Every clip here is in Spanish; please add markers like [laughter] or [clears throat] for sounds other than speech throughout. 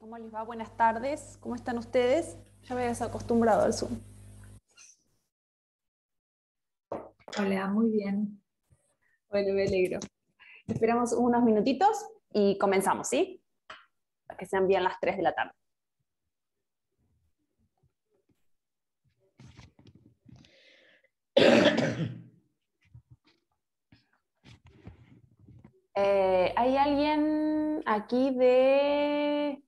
¿Cómo les va? Buenas tardes. ¿Cómo están ustedes? Ya me había acostumbrado al Zoom. Hola, muy bien. Bueno, me alegro. Esperamos unos minutitos y comenzamos, ¿sí? Para que sean bien las 3 de la tarde. Eh, ¿Hay alguien aquí de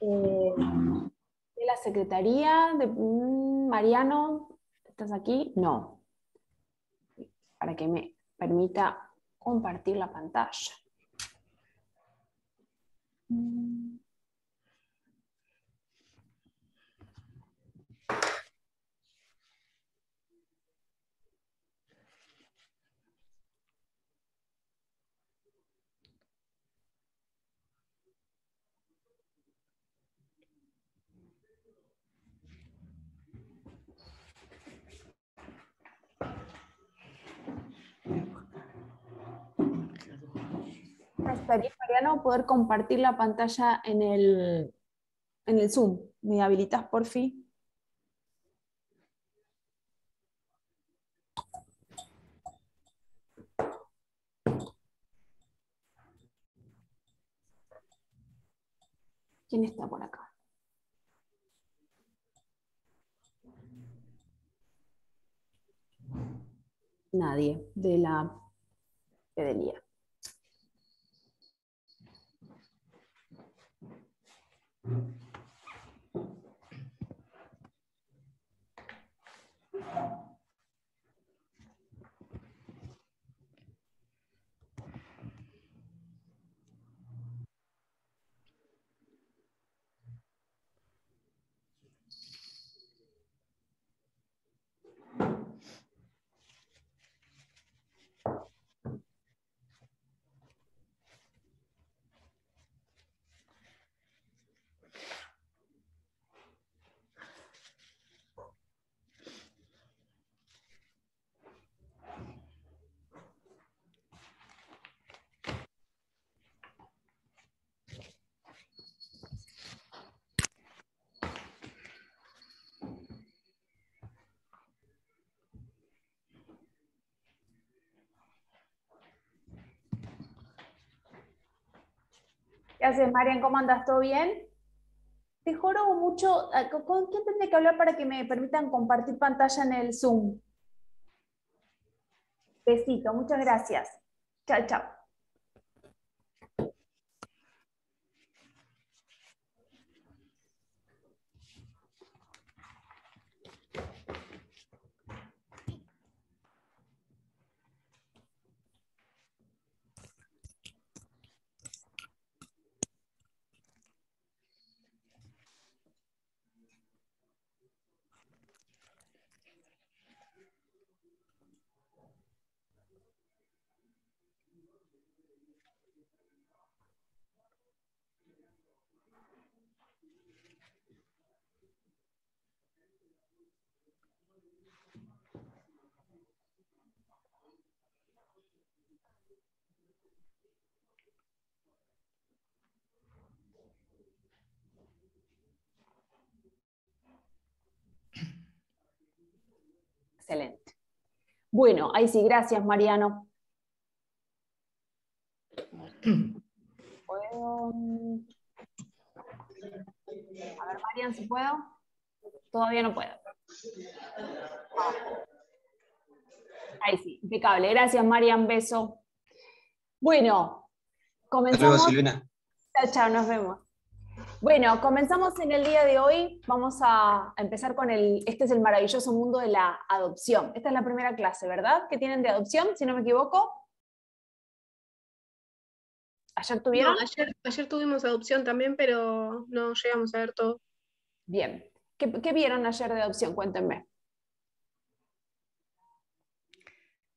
eh, de la Secretaría, de mm, Mariano, ¿estás aquí? No. Para que me permita compartir la pantalla. Mm. estaría poder compartir la pantalla en el, en el Zoom. ¿Me habilitas, por fin? ¿Quién está por acá? Nadie de la pedelía. Gracias. Gracias, Marian? ¿Cómo andas? ¿Todo bien? Te juro mucho. Ah, ¿Con quién tendré que hablar para que me permitan compartir pantalla en el Zoom? Besito, muchas gracias. Chao, chao. Excelente. Bueno, ahí sí, gracias Mariano. ¿Puedo? A ver, Marian, si puedo. Todavía no puedo. Ahí sí, impecable. Gracias, Marian. Beso. Bueno, comenzamos. Hasta Silvina. Chao, chao, nos vemos. Bueno, comenzamos en el día de hoy. Vamos a empezar con el, este es el maravilloso mundo de la adopción. Esta es la primera clase, ¿verdad? ¿Qué tienen de adopción, si no me equivoco? ¿Ayer tuvieron? ayer, tuvimos adopción también, pero no llegamos a ver todo. Bien. ¿Qué, vieron ayer de adopción? Cuéntenme.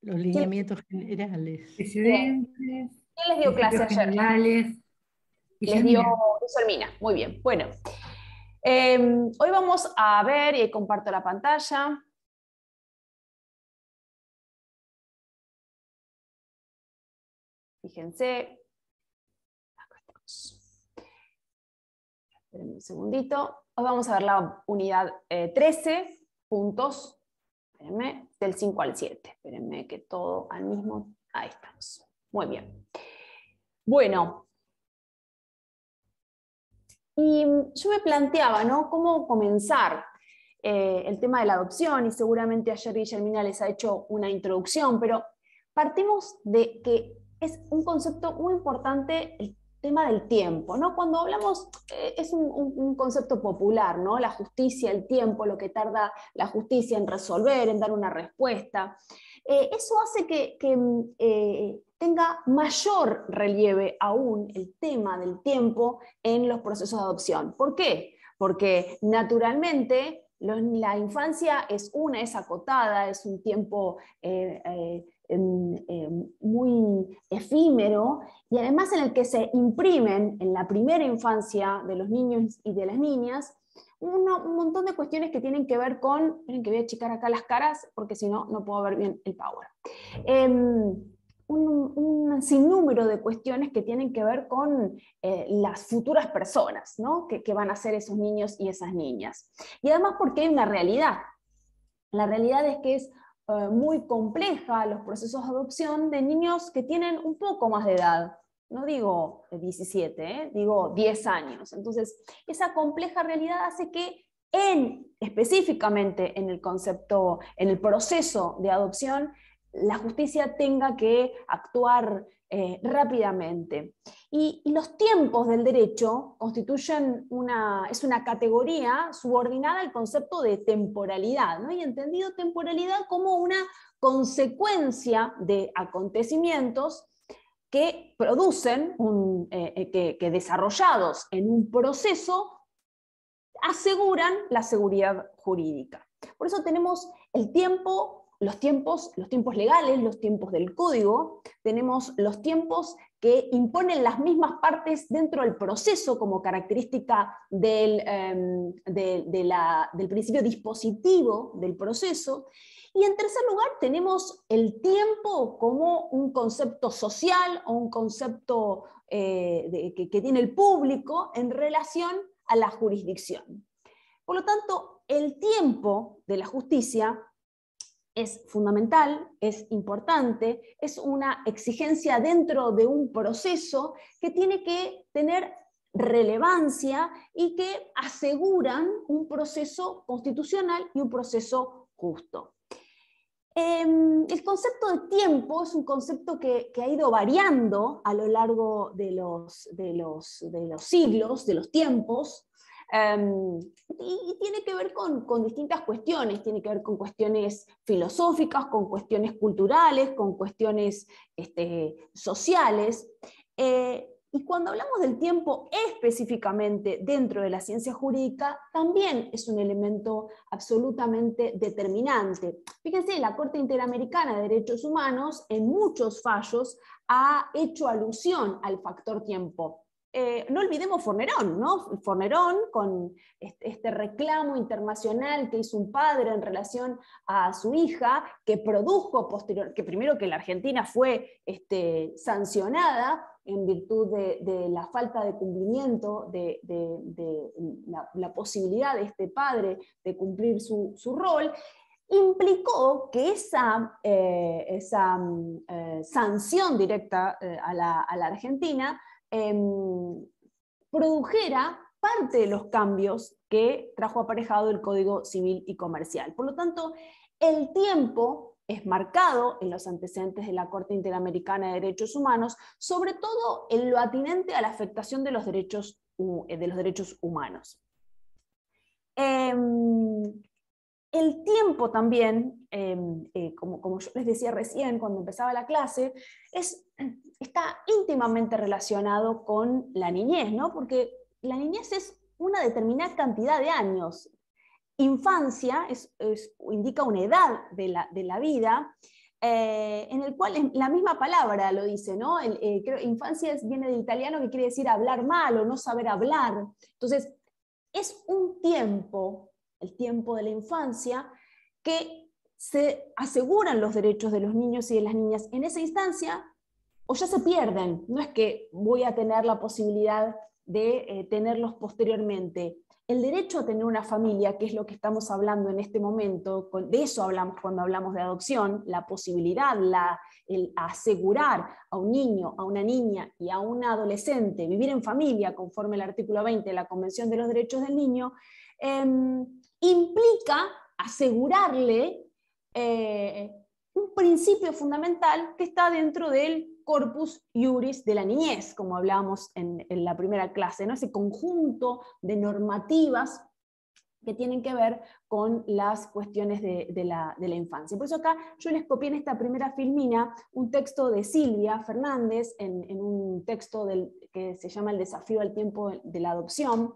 Los lineamientos generales. ¿Quién les dio clase ayer? Generales. Les dio Solmina. Muy bien. Bueno, em, hoy vamos a ver, y comparto la pantalla. Fíjense. Acá estamos. Esperen un segundito. Hoy vamos a ver la unidad 13, eh, puntos espérenme, del 5 al 7. Espérenme que todo al mismo. Ahí estamos. Muy bien. Bueno, y yo me planteaba, ¿no? ¿Cómo comenzar eh, el tema de la adopción? Y seguramente ayer Guillermina les ha hecho una introducción, pero partimos de que es un concepto muy importante el tema del tiempo, ¿no? Cuando hablamos, eh, es un, concepto popular, ¿no? La justicia, el tiempo, lo que tarda la justicia en resolver, en dar una respuesta. Eh, eso hace que, tenga mayor relieve aún el tema del tiempo en los procesos de adopción. ¿Por qué? Porque naturalmente la infancia es una, es acotada, es un tiempo eh, eh, em, muy efímero y además en el que se imprimen en la primera infancia de los niños y de las niñas un montón de cuestiones que tienen que ver con, miren que voy a achicar acá las caras porque si no, no puedo ver bien el power. Em, sin número de cuestiones que tienen que ver con eh, las futuras personas, ¿no? Que, van a ser esos niños y esas niñas. Y además porque hay una realidad. La realidad es que es eh, muy compleja los procesos de adopción de niños que tienen un poco más de edad. No digo 17, ¿eh? digo 10 años. Entonces, esa compleja realidad hace que en, específicamente en el concepto, en el proceso de adopción, la justicia tenga que actuar eh, rápidamente. Y, los tiempos del derecho constituyen una, es una categoría subordinada al concepto de temporalidad, ¿no? y entendido temporalidad como una consecuencia de acontecimientos que producen, eh, eh, que, que desarrollados en un proceso, aseguran la seguridad jurídica. Por eso tenemos el tiempo los tiempos, los tiempos legales, los tiempos del código, tenemos los tiempos que imponen las mismas partes dentro del proceso como característica del, em, principio dispositivo del proceso. Y en tercer lugar tenemos el tiempo como un concepto social o un concepto eh, que tiene el público en relación a la jurisdicción. Por lo tanto, el tiempo de la justicia es fundamental, es importante, es una exigencia dentro de un proceso que tiene que tener relevancia y que aseguran un proceso constitucional y un proceso justo. Em, el concepto de tiempo es un concepto que, ha ido variando a lo largo de los siglos, de los tiempos. Em, y, tiene que ver con, distintas cuestiones, tiene que ver con cuestiones filosóficas, con cuestiones culturales, con cuestiones este, sociales. Eh, y cuando hablamos del tiempo específicamente dentro de la ciencia jurídica, también es un elemento absolutamente determinante. Fíjense, la Corte Interamericana de Derechos Humanos en muchos fallos ha hecho alusión al factor tiempo. Eh, no olvidemos Fornerón, ¿no? Fornerón con este reclamo internacional que hizo un padre en relación a su hija, que produjo posterior, que primero que la Argentina fue este, sancionada en virtud de, la falta de cumplimiento de, la, posibilidad de este padre de cumplir su, rol, implicó que esa, eh, mm, eh, sanción directa a la Argentina Em, produjera parte de los cambios que trajo aparejado el Código Civil y Comercial. Por lo tanto, el tiempo es marcado en los antecedentes de la Corte Interamericana de Derechos Humanos, sobre todo en lo atinente a la afectación de los derechos, de los derechos humanos. Em, el tiempo también, em, eh, como, como, yo les decía recién cuando empezaba la clase, es, [clears throat] está íntimamente relacionado con la niñez, ¿no? porque la niñez es una determinada cantidad de años. Infancia es, indica una edad de la, vida, eh, en el cual la misma palabra lo dice, ¿no? Eh, infancia viene del italiano que quiere decir hablar mal o no saber hablar. Entonces, es un tiempo el tiempo de la infancia, que se aseguran los derechos de los niños y de las niñas en esa instancia o ya se pierden, no es que voy a tener la posibilidad de eh, tenerlos posteriormente. El derecho a tener una familia, que es lo que estamos hablando en este momento, de eso hablamos cuando hablamos de adopción, la posibilidad, la, el asegurar a un niño, a una niña y a un adolescente vivir en familia conforme el artículo 20 de la Convención de los Derechos del Niño, em, implica asegurarle eh, un principio fundamental que está dentro del corpus iuris de la niñez, como hablábamos en, la primera clase, ese conjunto de normativas que tienen que ver con las cuestiones de, la, infancia. Por eso acá yo les copié en esta primera filmina un texto de Silvia Fernández, en, un texto que se llama El desafío al tiempo de la adopción,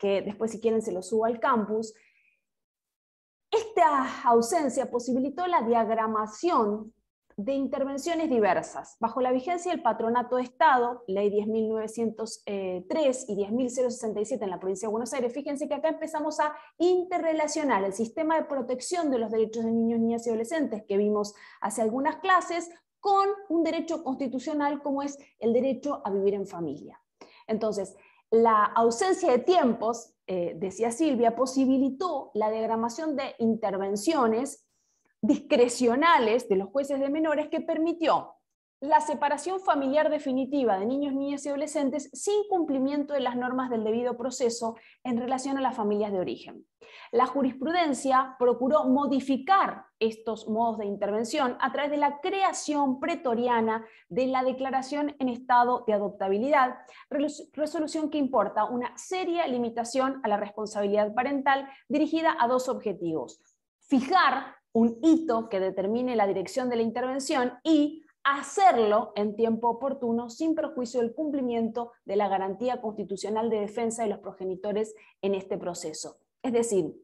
que después si quieren se lo subo al campus, esta ausencia posibilitó la diagramación de intervenciones diversas, bajo la vigencia del Patronato de Estado, Ley 10.903 eh, y 10.067 en la provincia de Buenos Aires. Fíjense que acá empezamos a interrelacionar el sistema de protección de los derechos de niños, niñas y adolescentes que vimos hace algunas clases con un derecho constitucional como es el derecho a vivir en familia. Entonces, la ausencia de tiempos eh, decía Silvia, posibilitó la degramación de intervenciones discrecionales de los jueces de menores que permitió la separación familiar definitiva de niños, niñas y adolescentes sin cumplimiento de las normas del debido proceso en relación a las familias de origen. La jurisprudencia procuró modificar estos modos de intervención a través de la creación pretoriana de la declaración en estado de adoptabilidad, resolución que importa una seria limitación a la responsabilidad parental dirigida a dos objetivos. Fijar un hito que determine la dirección de la intervención y hacerlo en tiempo oportuno sin perjuicio del cumplimiento de la garantía constitucional de defensa de los progenitores en este proceso. Es decir,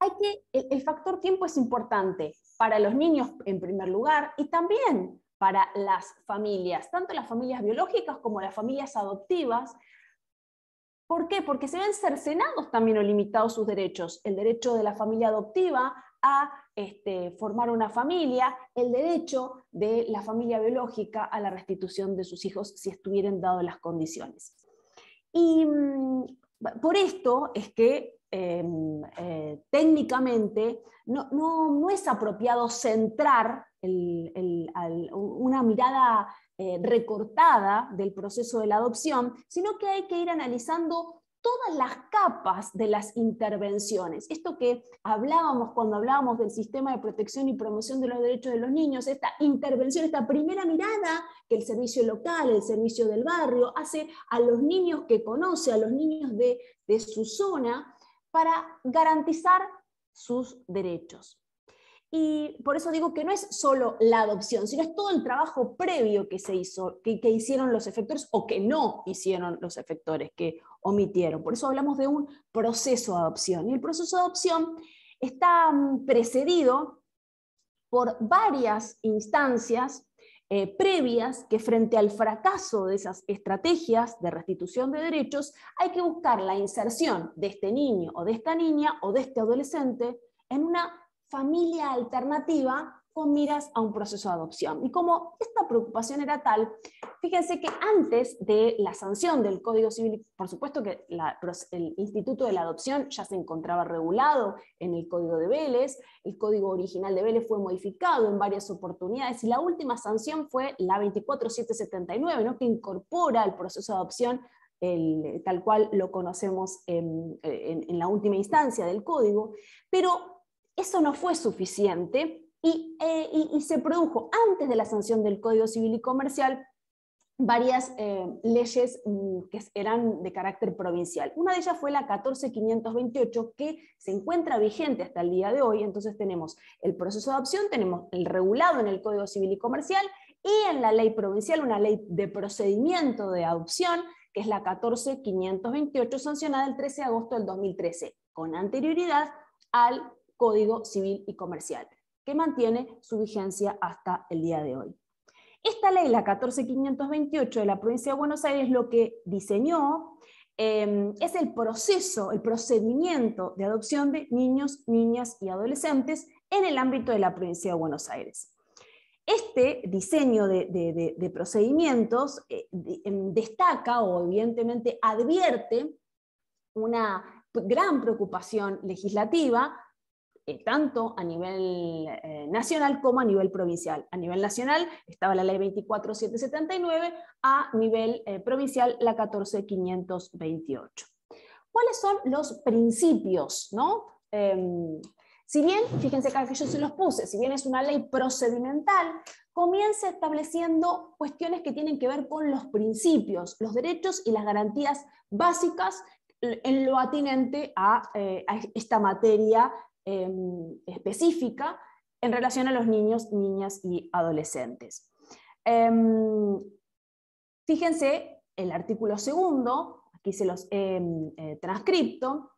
hay el, el factor tiempo es importante para los niños en primer lugar y también para las familias, tanto las familias biológicas como las familias adoptivas, ¿Por qué? Porque se ven cercenados también o limitados sus derechos. El derecho de la familia adoptiva a este, formar una familia, el derecho de la familia biológica a la restitución de sus hijos si estuvieran dadas las condiciones. Y mm, por esto es que em, eh, técnicamente no, no, es apropiado centrar una mirada eh, recortada del proceso de la adopción, sino que hay que ir analizando todas las capas de las intervenciones. Esto que hablábamos cuando hablábamos del sistema de protección y promoción de los derechos de los niños, esta intervención, esta primera mirada que el servicio local, el servicio del barrio hace a los niños que conoce, a los niños de, su zona, para garantizar sus derechos. Y por eso digo que no es solo la adopción, sino es todo el trabajo previo que se hizo, que, hicieron los efectores o que no hicieron los efectores, que por eso hablamos de un proceso de adopción. Y el proceso de adopción está mm, precedido por varias instancias eh, previas que frente al fracaso de esas estrategias de restitución de derechos hay que buscar la inserción de este niño o de esta niña o de este adolescente en una familia alternativa miras a un proceso de adopción. Y como esta preocupación era tal, fíjense que antes de la sanción del Código Civil, por supuesto que el Instituto de la Adopción ya se encontraba regulado en el Código de Vélez, el Código original de Vélez fue modificado en varias oportunidades y la última sanción fue la 24779, que incorpora el proceso de adopción el, tal cual lo conocemos en, en la última instancia del código, pero eso no fue suficiente eh, y, se produjo antes de la sanción del Código Civil y Comercial varias eh, leyes mm, que eran de carácter provincial. Una de ellas fue la 14528 que se encuentra vigente hasta el día de hoy. Entonces tenemos el proceso de adopción, tenemos el regulado en el Código Civil y Comercial y en la ley provincial una ley de procedimiento de adopción que es la 14528 sancionada el 13 de agosto del 2013, con anterioridad al Código Civil y Comercial que mantiene su vigencia hasta el día de hoy. Esta ley, la 14528 de la provincia de Buenos Aires, lo que diseñó em, es el proceso, el procedimiento de adopción de niños, niñas y adolescentes en el ámbito de la provincia de Buenos Aires. Este diseño de, procedimientos eh, em, destaca o evidentemente advierte una gran preocupación legislativa eh, tanto a nivel eh, nacional como a nivel provincial. A nivel nacional estaba la ley 24779, a nivel eh, provincial la 14528. ¿Cuáles son los principios? Em, si bien, fíjense acá que yo se los puse, si bien es una ley procedimental, comienza estableciendo cuestiones que tienen que ver con los principios, los derechos y las garantías básicas en lo atinente a, esta materia Em, específica en relación a los niños, niñas y adolescentes. Em, fíjense el artículo segundo, aquí se los he em, eh, transcripto,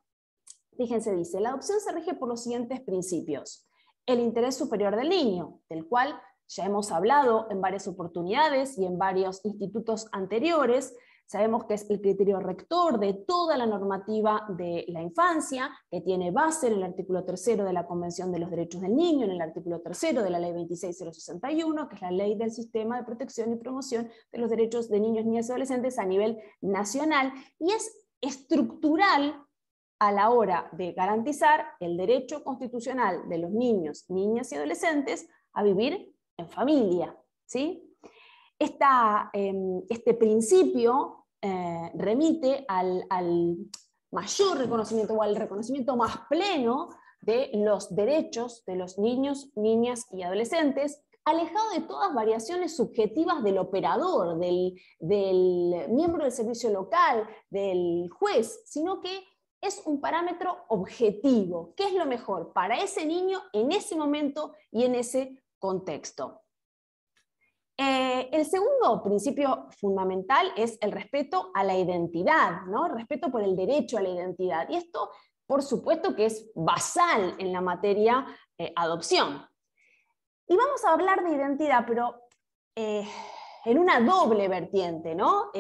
fíjense, dice, la adopción se rige por los siguientes principios. El interés superior del niño, del cual ya hemos hablado en varias oportunidades y en varios institutos anteriores, Sabemos que es el criterio rector de toda la normativa de la infancia, que tiene base en el artículo 3 de la Convención de los Derechos del Niño, en el artículo 3 de la Ley 26061, que es la ley del sistema de protección y promoción de los derechos de niños, niñas y adolescentes a nivel nacional, y es estructural a la hora de garantizar el derecho constitucional de los niños, niñas y adolescentes a vivir en familia. ¿sí? Em, este principio eh, remite al, mayor reconocimiento o al reconocimiento más pleno de los derechos de los niños, niñas y adolescentes, alejado de todas variaciones subjetivas del operador, del, del, miembro del servicio local, del juez, sino que es un parámetro objetivo. ¿Qué es lo mejor para ese niño en ese momento y en ese contexto? Eh, el segundo principio fundamental es el respeto a la identidad, ¿no? el respeto por el derecho a la identidad. Y esto, por supuesto, que es basal en la materia eh, adopción. Y vamos a hablar de identidad, pero eh, en una doble vertiente, ¿no?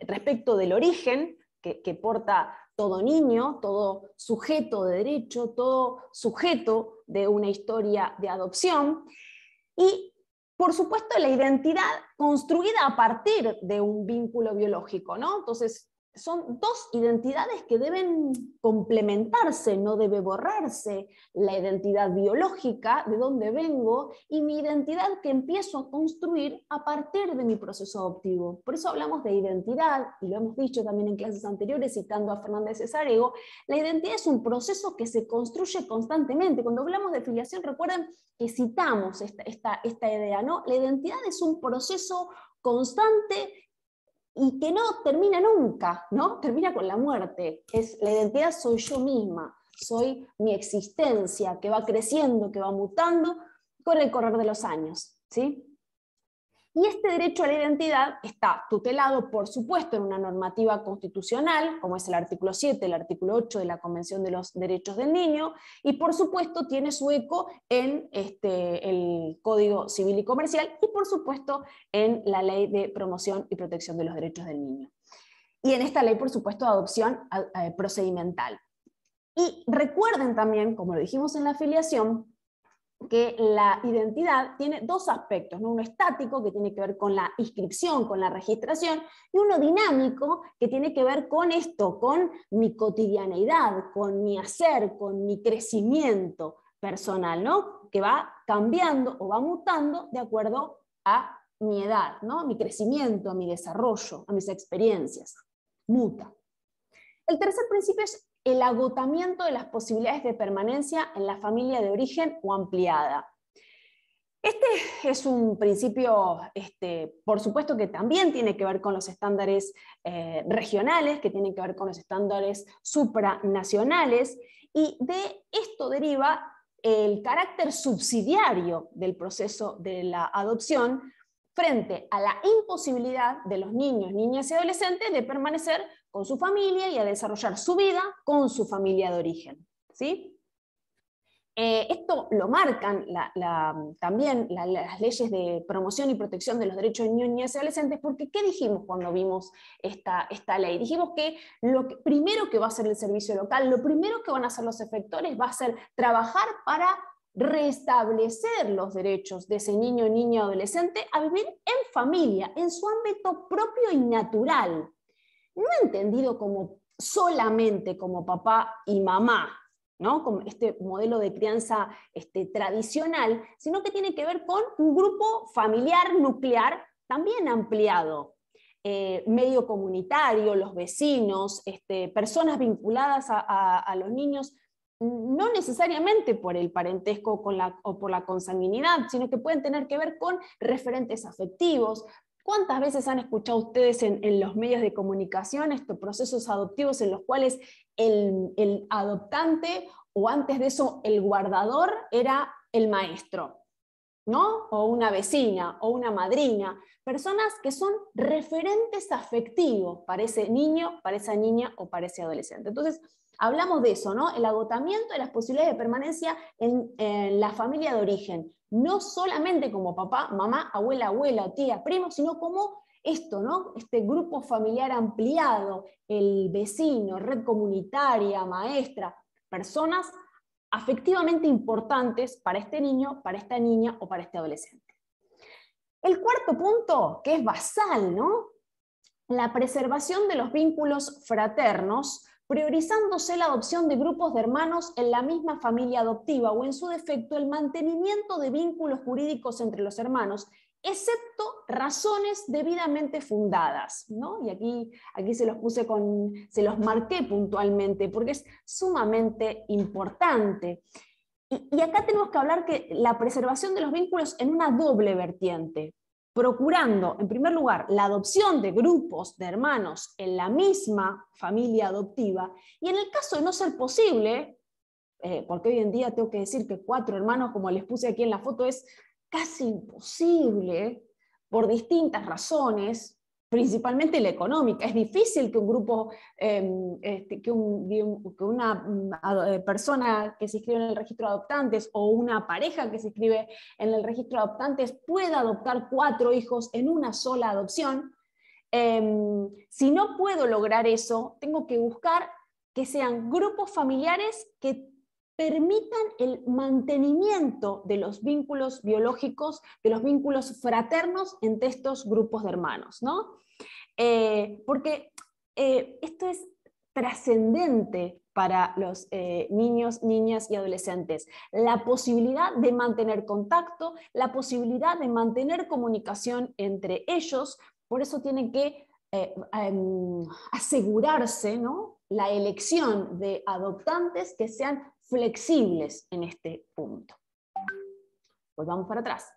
respecto del origen que, que porta todo niño, todo sujeto de derecho, todo sujeto de una historia de adopción. Y por supuesto, la identidad construida a partir de un vínculo biológico, ¿no? Entonces, son dos identidades que deben complementarse, no debe borrarse la identidad biológica, de dónde vengo, y mi identidad que empiezo a construir a partir de mi proceso adoptivo. Por eso hablamos de identidad, y lo hemos dicho también en clases anteriores citando a Fernández Cesarego, la identidad es un proceso que se construye constantemente. Cuando hablamos de filiación, recuerden que citamos esta, esta, esta idea, ¿no? La identidad es un proceso constante y que no termina nunca, ¿no? Termina con la muerte. Es, la identidad soy yo misma, soy mi existencia que va creciendo, que va mutando con el correr de los años, ¿sí? Y este derecho a la identidad está tutelado, por supuesto, en una normativa constitucional, como es el artículo 7, el artículo 8 de la Convención de los Derechos del Niño, y por supuesto tiene su eco en este, el Código Civil y Comercial y por supuesto en la Ley de Promoción y Protección de los Derechos del Niño. Y en esta ley, por supuesto, adopción eh, procedimental. Y recuerden también, como lo dijimos en la afiliación, que la identidad tiene dos aspectos, uno estático que tiene que ver con la inscripción, con la registración, y uno dinámico que tiene que ver con esto, con mi cotidianeidad, con mi hacer, con mi crecimiento personal, que va cambiando o va mutando de acuerdo a mi edad, ¿no? mi crecimiento, a mi desarrollo, a mis experiencias. Muta. El tercer principio es el agotamiento de las posibilidades de permanencia en la familia de origen o ampliada. Este es un principio, este, por supuesto, que también tiene que ver con los estándares eh, regionales, que tienen que ver con los estándares supranacionales, y de esto deriva el carácter subsidiario del proceso de la adopción frente a la imposibilidad de los niños, niñas y adolescentes de permanecer con su familia y a desarrollar su vida con su familia de origen. ¿sí? Eh, esto lo marcan también las leyes de promoción y protección de los derechos de niños y adolescentes, porque ¿qué dijimos cuando vimos esta, ley? Dijimos que lo primero que va a hacer el servicio local, lo primero que van a hacer los efectores va a ser trabajar para restablecer los derechos de ese niño, niña, adolescente a vivir en familia, en su ámbito propio y natural no entendido como solamente como papá y mamá, ¿no? Como este modelo de crianza este, tradicional, sino que tiene que ver con un grupo familiar nuclear también ampliado, eh, medio comunitario, los vecinos, este, personas vinculadas a, los niños, no necesariamente por el parentesco con la, o por la consanguinidad, sino que pueden tener que ver con referentes afectivos, ¿Cuántas veces han escuchado ustedes en, los medios de comunicación estos procesos adoptivos en los cuales el, adoptante o antes de eso el guardador era el maestro? ¿no? O una vecina o una madrina, personas que son referentes afectivos para ese niño, para esa niña o para ese adolescente. Entonces, hablamos de eso, ¿no? El agotamiento de las posibilidades de permanencia en la familia de origen, no solamente como papá, mamá, abuela, abuela, tía, primo, sino como esto, ¿no? Este grupo familiar ampliado, el vecino, red comunitaria, maestra, personas afectivamente importantes para este niño, para esta niña o para este adolescente. El cuarto punto, que es basal, ¿no? La preservación de los vínculos fraternos priorizándose la adopción de grupos de hermanos en la misma familia adoptiva o en su defecto el mantenimiento de vínculos jurídicos entre los hermanos, excepto razones debidamente fundadas. Y aquí, aquí se los puse con, se los marqué puntualmente porque es sumamente importante. Y, acá tenemos que hablar que la preservación de los vínculos en una doble vertiente procurando, en primer lugar, la adopción de grupos de hermanos en la misma familia adoptiva, y en el caso de no ser posible, eh, porque hoy en día tengo que decir que cuatro hermanos, como les puse aquí en la foto, es casi imposible por distintas razones, principalmente la económica. Es difícil que un grupo, em, este, que, una mm, eh, persona que se inscribe en el registro de adoptantes o una pareja que se inscribe en el registro de adoptantes pueda adoptar cuatro hijos en una sola adopción. Em, si no puedo lograr eso, tengo que buscar que sean grupos familiares que permitan el mantenimiento de los vínculos biológicos, de los vínculos fraternos entre estos grupos de hermanos, ¿no? Eh, porque eh, esto es trascendente para los eh, niños, niñas y adolescentes. La posibilidad de mantener contacto, la posibilidad de mantener comunicación entre ellos, por eso tienen que em, asegurarse ¿no? la elección de adoptantes que sean flexibles en este punto. Volvamos pues para atrás.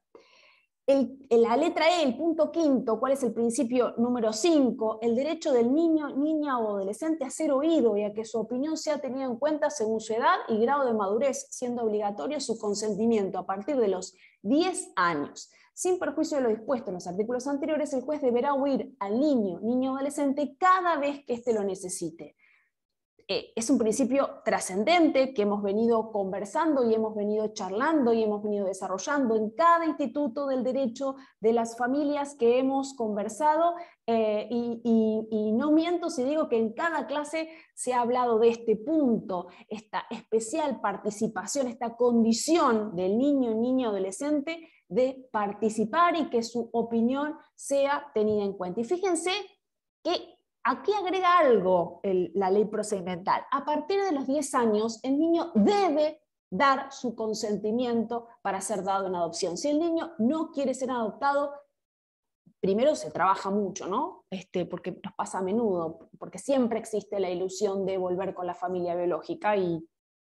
En la letra E, el punto quinto, ¿cuál es el principio número 5? El derecho del niño, niña o adolescente a ser oído y a que su opinión sea tenida en cuenta según su edad y grado de madurez, siendo obligatorio su consentimiento a partir de los 10 años. Sin perjuicio de lo dispuesto en los artículos anteriores, el juez deberá oír al niño, niño adolescente, cada vez que éste lo necesite. Eh, es un principio trascendente que hemos venido conversando y hemos venido charlando y hemos venido desarrollando en cada instituto del derecho de las familias que hemos conversado eh, y, y, no miento si digo que en cada clase se ha hablado de este punto, esta especial participación, esta condición del niño, niña, adolescente de participar y que su opinión sea tenida en cuenta. Y fíjense que Aquí agrega algo la ley procedimental. A partir de los 10 años, el niño debe dar su consentimiento para ser dado en adopción. Si el niño no quiere ser adoptado, primero se trabaja mucho, ¿no? Este, porque nos pasa a menudo, porque siempre existe la ilusión de volver con la familia biológica y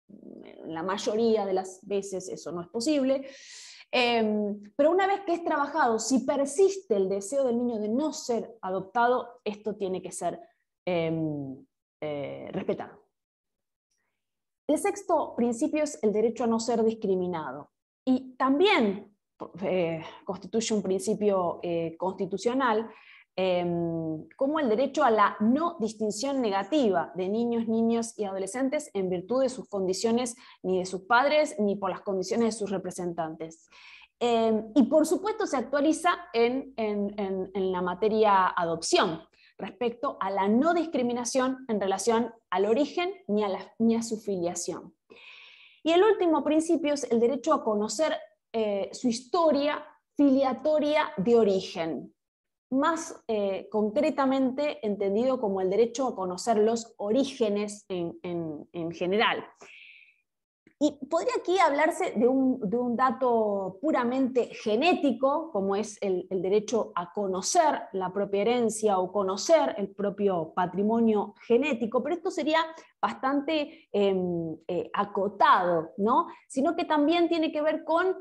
mm, la mayoría de las veces eso no es posible. Em, pero una vez que es trabajado, si persiste el deseo del niño de no ser adoptado, esto tiene que ser em, eh, respetado. El sexto principio es el derecho a no ser discriminado. Y también eh, constituye un principio eh, constitucional Em, como el derecho a la no distinción negativa de niños, niños y adolescentes en virtud de sus condiciones, ni de sus padres, ni por las condiciones de sus representantes. Em, y por supuesto se actualiza en, la materia adopción respecto a la no discriminación en relación al origen ni a, ni a su filiación. Y el último principio es el derecho a conocer eh, su historia filiatoria de origen más eh, concretamente entendido como el derecho a conocer los orígenes en, general. Y podría aquí hablarse de un, dato puramente genético, como es el, derecho a conocer la propia herencia o conocer el propio patrimonio genético, pero esto sería bastante em, eh, acotado, ¿no? sino que también tiene que ver con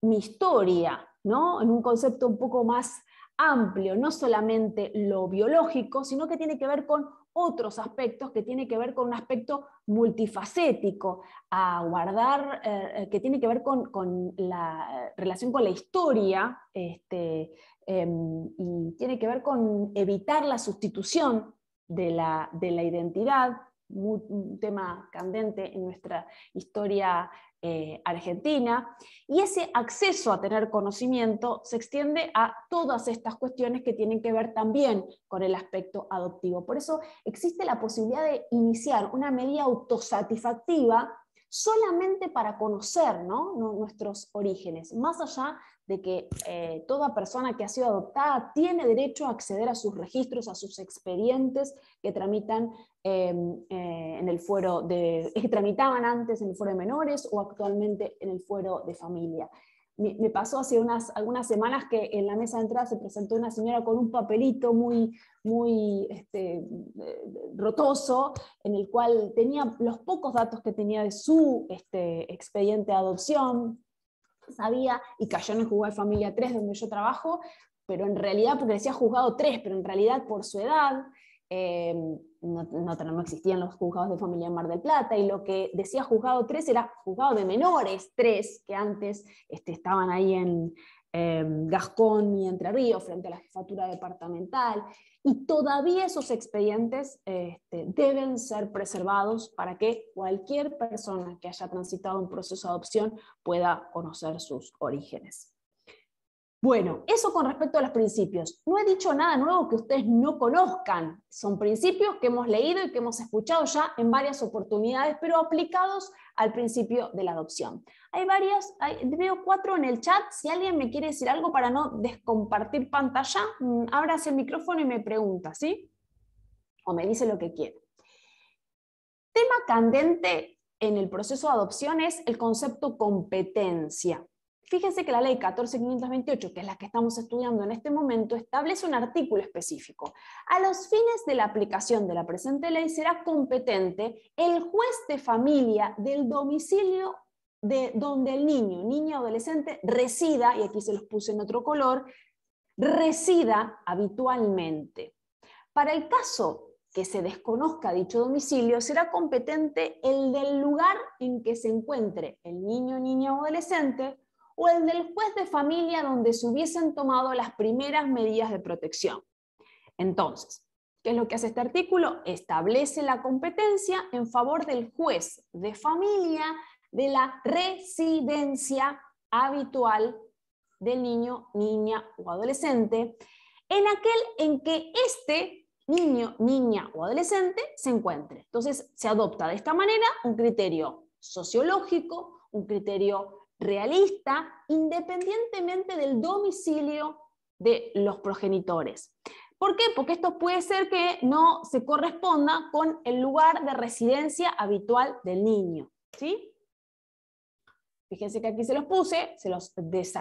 mi historia, ¿no? en un concepto un poco más amplio, no solamente lo biológico, sino que tiene que ver con otros aspectos que tiene que ver con un aspecto multifacético, a guardar, eh, que tiene que ver con, la relación con la historia este, em, y tiene que ver con evitar la sustitución de la, de la identidad, un tema candente en nuestra historia eh, Argentina, y ese acceso a tener conocimiento se extiende a todas estas cuestiones que tienen que ver también con el aspecto adoptivo. Por eso existe la posibilidad de iniciar una medida autosatisfactiva solamente para conocer nuestros orígenes, más allá de que eh, toda persona que ha sido adoptada tiene derecho a acceder a sus registros, a sus expedientes que tramitan eh, eh, en el fuero de, [laughs] que tramitaban antes en el fuero de menores o actualmente en el fuero de familia. Me, pasó hace unas, algunas semanas que en la mesa de entrada se presentó una señora con un papelito muy, muy este, rotoso, en el cual tenía los pocos datos que tenía de su este, expediente de adopción, sabía, y cayó en el juzgado de familia 3, donde yo trabajo, pero en realidad, porque decía juzgado 3, pero en realidad por su edad, eh, no, no, existían los juzgados de familia en Mar del Plata, y lo que decía juzgado 3 era juzgado de menores 3, que antes este, estaban ahí en, eh, Gascón y Entre Ríos frente a la jefatura departamental, y todavía esos expedientes este, deben ser preservados para que cualquier persona que haya transitado un proceso de adopción pueda conocer sus orígenes. Bueno, eso con respecto a los principios. No he dicho nada nuevo que ustedes no conozcan. Son principios que hemos leído y que hemos escuchado ya en varias oportunidades, pero aplicados al principio de la adopción. Hay varias, veo cuatro en el chat. Si alguien me quiere decir algo para no descompartir pantalla, abras mm, el micrófono y me pregunta, ¿sí? O me dice lo que quiere. Tema candente en el proceso de adopción es el concepto competencia. Fíjense que la ley 14528, que es la que estamos estudiando en este momento, establece un artículo específico. A los fines de la aplicación de la presente ley será competente el juez de familia del domicilio de donde el niño, niña o adolescente resida, y aquí se los puse en otro color, resida habitualmente. Para el caso que se desconozca dicho domicilio, será competente el del lugar en que se encuentre el niño, niña o adolescente o el del juez de familia donde se hubiesen tomado las primeras medidas de protección. Entonces, ¿qué es lo que hace este artículo? Establece la competencia en favor del juez de familia de la residencia habitual del niño, niña o adolescente, en aquel en que este niño, niña o adolescente se encuentre. Entonces, se adopta de esta manera un criterio sociológico, un criterio realista independientemente del domicilio de los progenitores. ¿Por qué? Porque esto puede ser que no se corresponda con el lugar de residencia habitual del niño. ¿sí? Fíjense que aquí se los puse, se los les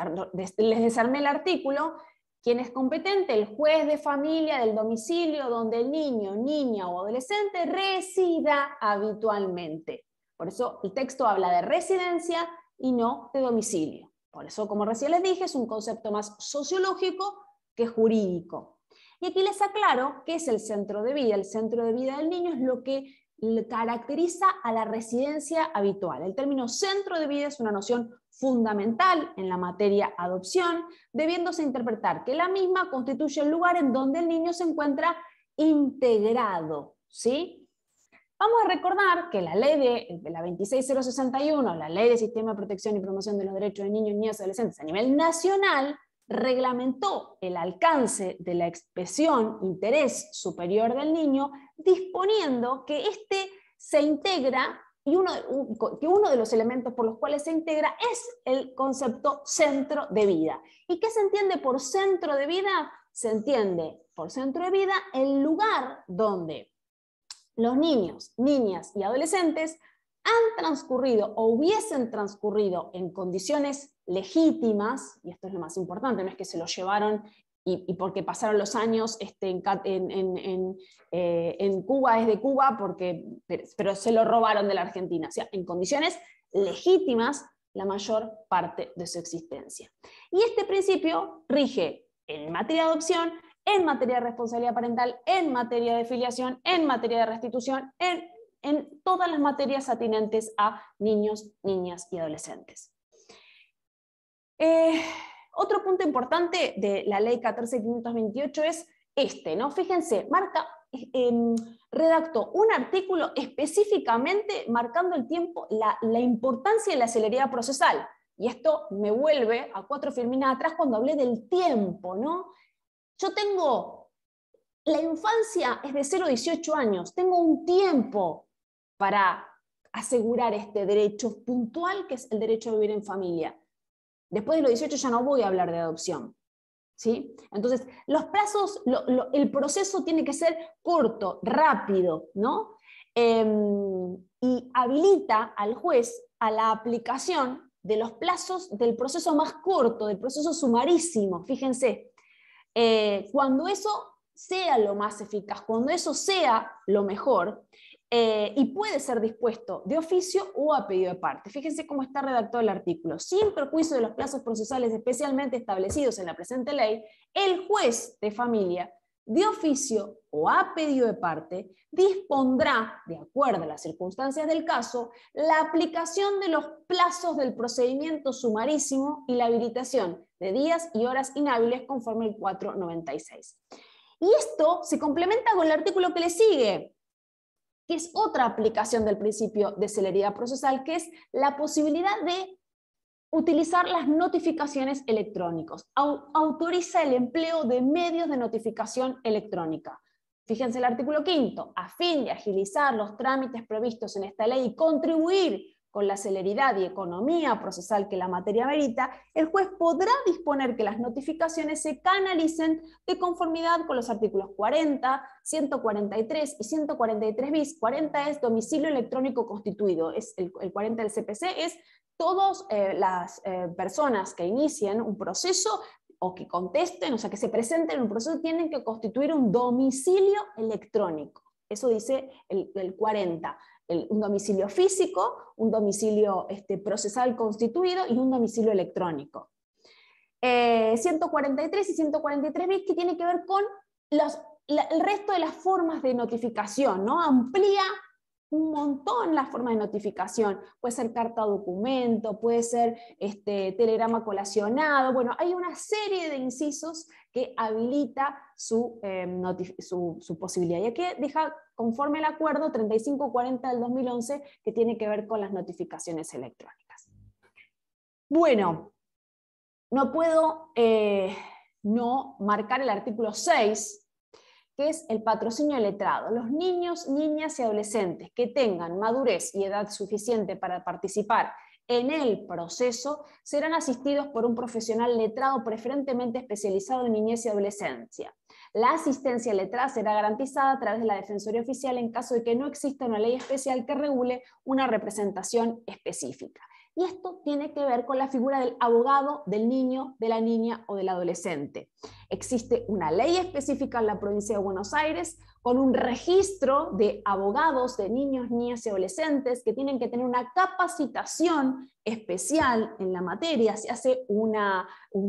desarmé el artículo. ¿Quién es competente? El juez de familia del domicilio donde el niño, niña o adolescente resida habitualmente. Por eso el texto habla de residencia y no de domicilio. Por eso, como recién les dije, es un concepto más sociológico que jurídico. Y aquí les aclaro qué es el centro de vida. El centro de vida del niño es lo que caracteriza a la residencia habitual. El término centro de vida es una noción fundamental en la materia adopción, debiéndose interpretar que la misma constituye el lugar en donde el niño se encuentra integrado, ¿sí? Vamos a recordar que la ley de, la 26061, la ley de Sistema de Protección y Promoción de los Derechos de Niños, Niñas y Adolescentes a nivel nacional, reglamentó el alcance de la expresión interés superior del niño, disponiendo que este se integra y que uno de los elementos por los cuales se integra es el concepto centro de vida. ¿Y qué se entiende por centro de vida? Se entiende por centro de vida el lugar donde los niños, niñas y adolescentes han transcurrido o hubiesen transcurrido en condiciones legítimas, y esto es lo más importante, no es que se los llevaron y, porque pasaron los años este, eh, en, Cuba es de Cuba, porque, pero, pero se lo robaron de la Argentina, o sea, en condiciones legítimas la mayor parte de su existencia. Y este principio rige en materia de adopción en materia de responsabilidad parental, en materia de filiación, en materia de restitución, en, todas las materias atinentes a niños, niñas y adolescentes. Eh, otro punto importante de la ley 14528 es este, ¿no? Fíjense, marca, em, redactó un artículo específicamente marcando el tiempo, la, importancia de la celeridad procesal. Y esto me vuelve a cuatro firminas atrás cuando hablé del tiempo, ¿no? Yo tengo la infancia es de 0 a 18 años, tengo un tiempo para asegurar este derecho puntual que es el derecho a vivir en familia. Después de los 18 ya no voy a hablar de adopción. ¿sí? Entonces, los plazos, el proceso tiene que ser corto, rápido, ¿no? Em, y habilita al juez a la aplicación de los plazos del proceso más corto, del proceso sumarísimo. Fíjense, eh, cuando eso sea lo más eficaz, cuando eso sea lo mejor, eh, y puede ser dispuesto de oficio o a pedido de parte. Fíjense cómo está redactado el artículo. Sin perjuicio de los plazos procesales especialmente establecidos en la presente ley, el juez de familia de oficio o a pedido de parte, dispondrá, de acuerdo a las circunstancias del caso, la aplicación de los plazos del procedimiento sumarísimo y la habilitación de días y horas inhábiles conforme el 496. Y esto se complementa con el artículo que le sigue, que es otra aplicación del principio de celeridad procesal, que es la posibilidad de Utilizar las notificaciones electrónicas. Autoriza el empleo de medios de notificación electrónica. Fíjense el artículo quinto. A fin de agilizar los trámites previstos en esta ley y contribuir con la celeridad y economía procesal que la materia merita, el juez podrá disponer que las notificaciones se canalicen de conformidad con los artículos 40, 143 y 143 bis. 40 es domicilio electrónico constituido, es el 40 del CPC es todas eh, las eh, personas que inician un proceso o que contesten, o sea, que se presenten en un proceso, tienen que constituir un domicilio electrónico. Eso dice el, 40. un domicilio físico, un domicilio este, procesal constituido y un domicilio electrónico. 143 eh, y 143 bis que tiene que ver con el resto de las formas de notificación, ¿no? Amplía un montón las formas de notificación. Puede ser carta documento, puede ser este, telegrama colacionado. Bueno, hay una serie de incisos que habilita su, em, posibilidad. Y aquí deja conforme el acuerdo 3540 del 2011 que tiene que ver con las notificaciones electrónicas. Bueno, no puedo eh, no marcar el artículo 6 que es el patrocinio letrado. Los niños, niñas y adolescentes que tengan madurez y edad suficiente para participar en el proceso serán asistidos por un profesional letrado preferentemente especializado en niñez y adolescencia. La asistencia letrada será garantizada a través de la Defensoría Oficial en caso de que no exista una ley especial que regule una representación específica. Y esto tiene que ver con la figura del abogado, del niño, de la niña o del adolescente. Existe una ley específica en la provincia de Buenos Aires con un registro de abogados de niños, niñas y adolescentes que tienen que tener una capacitación especial en la materia, se hace un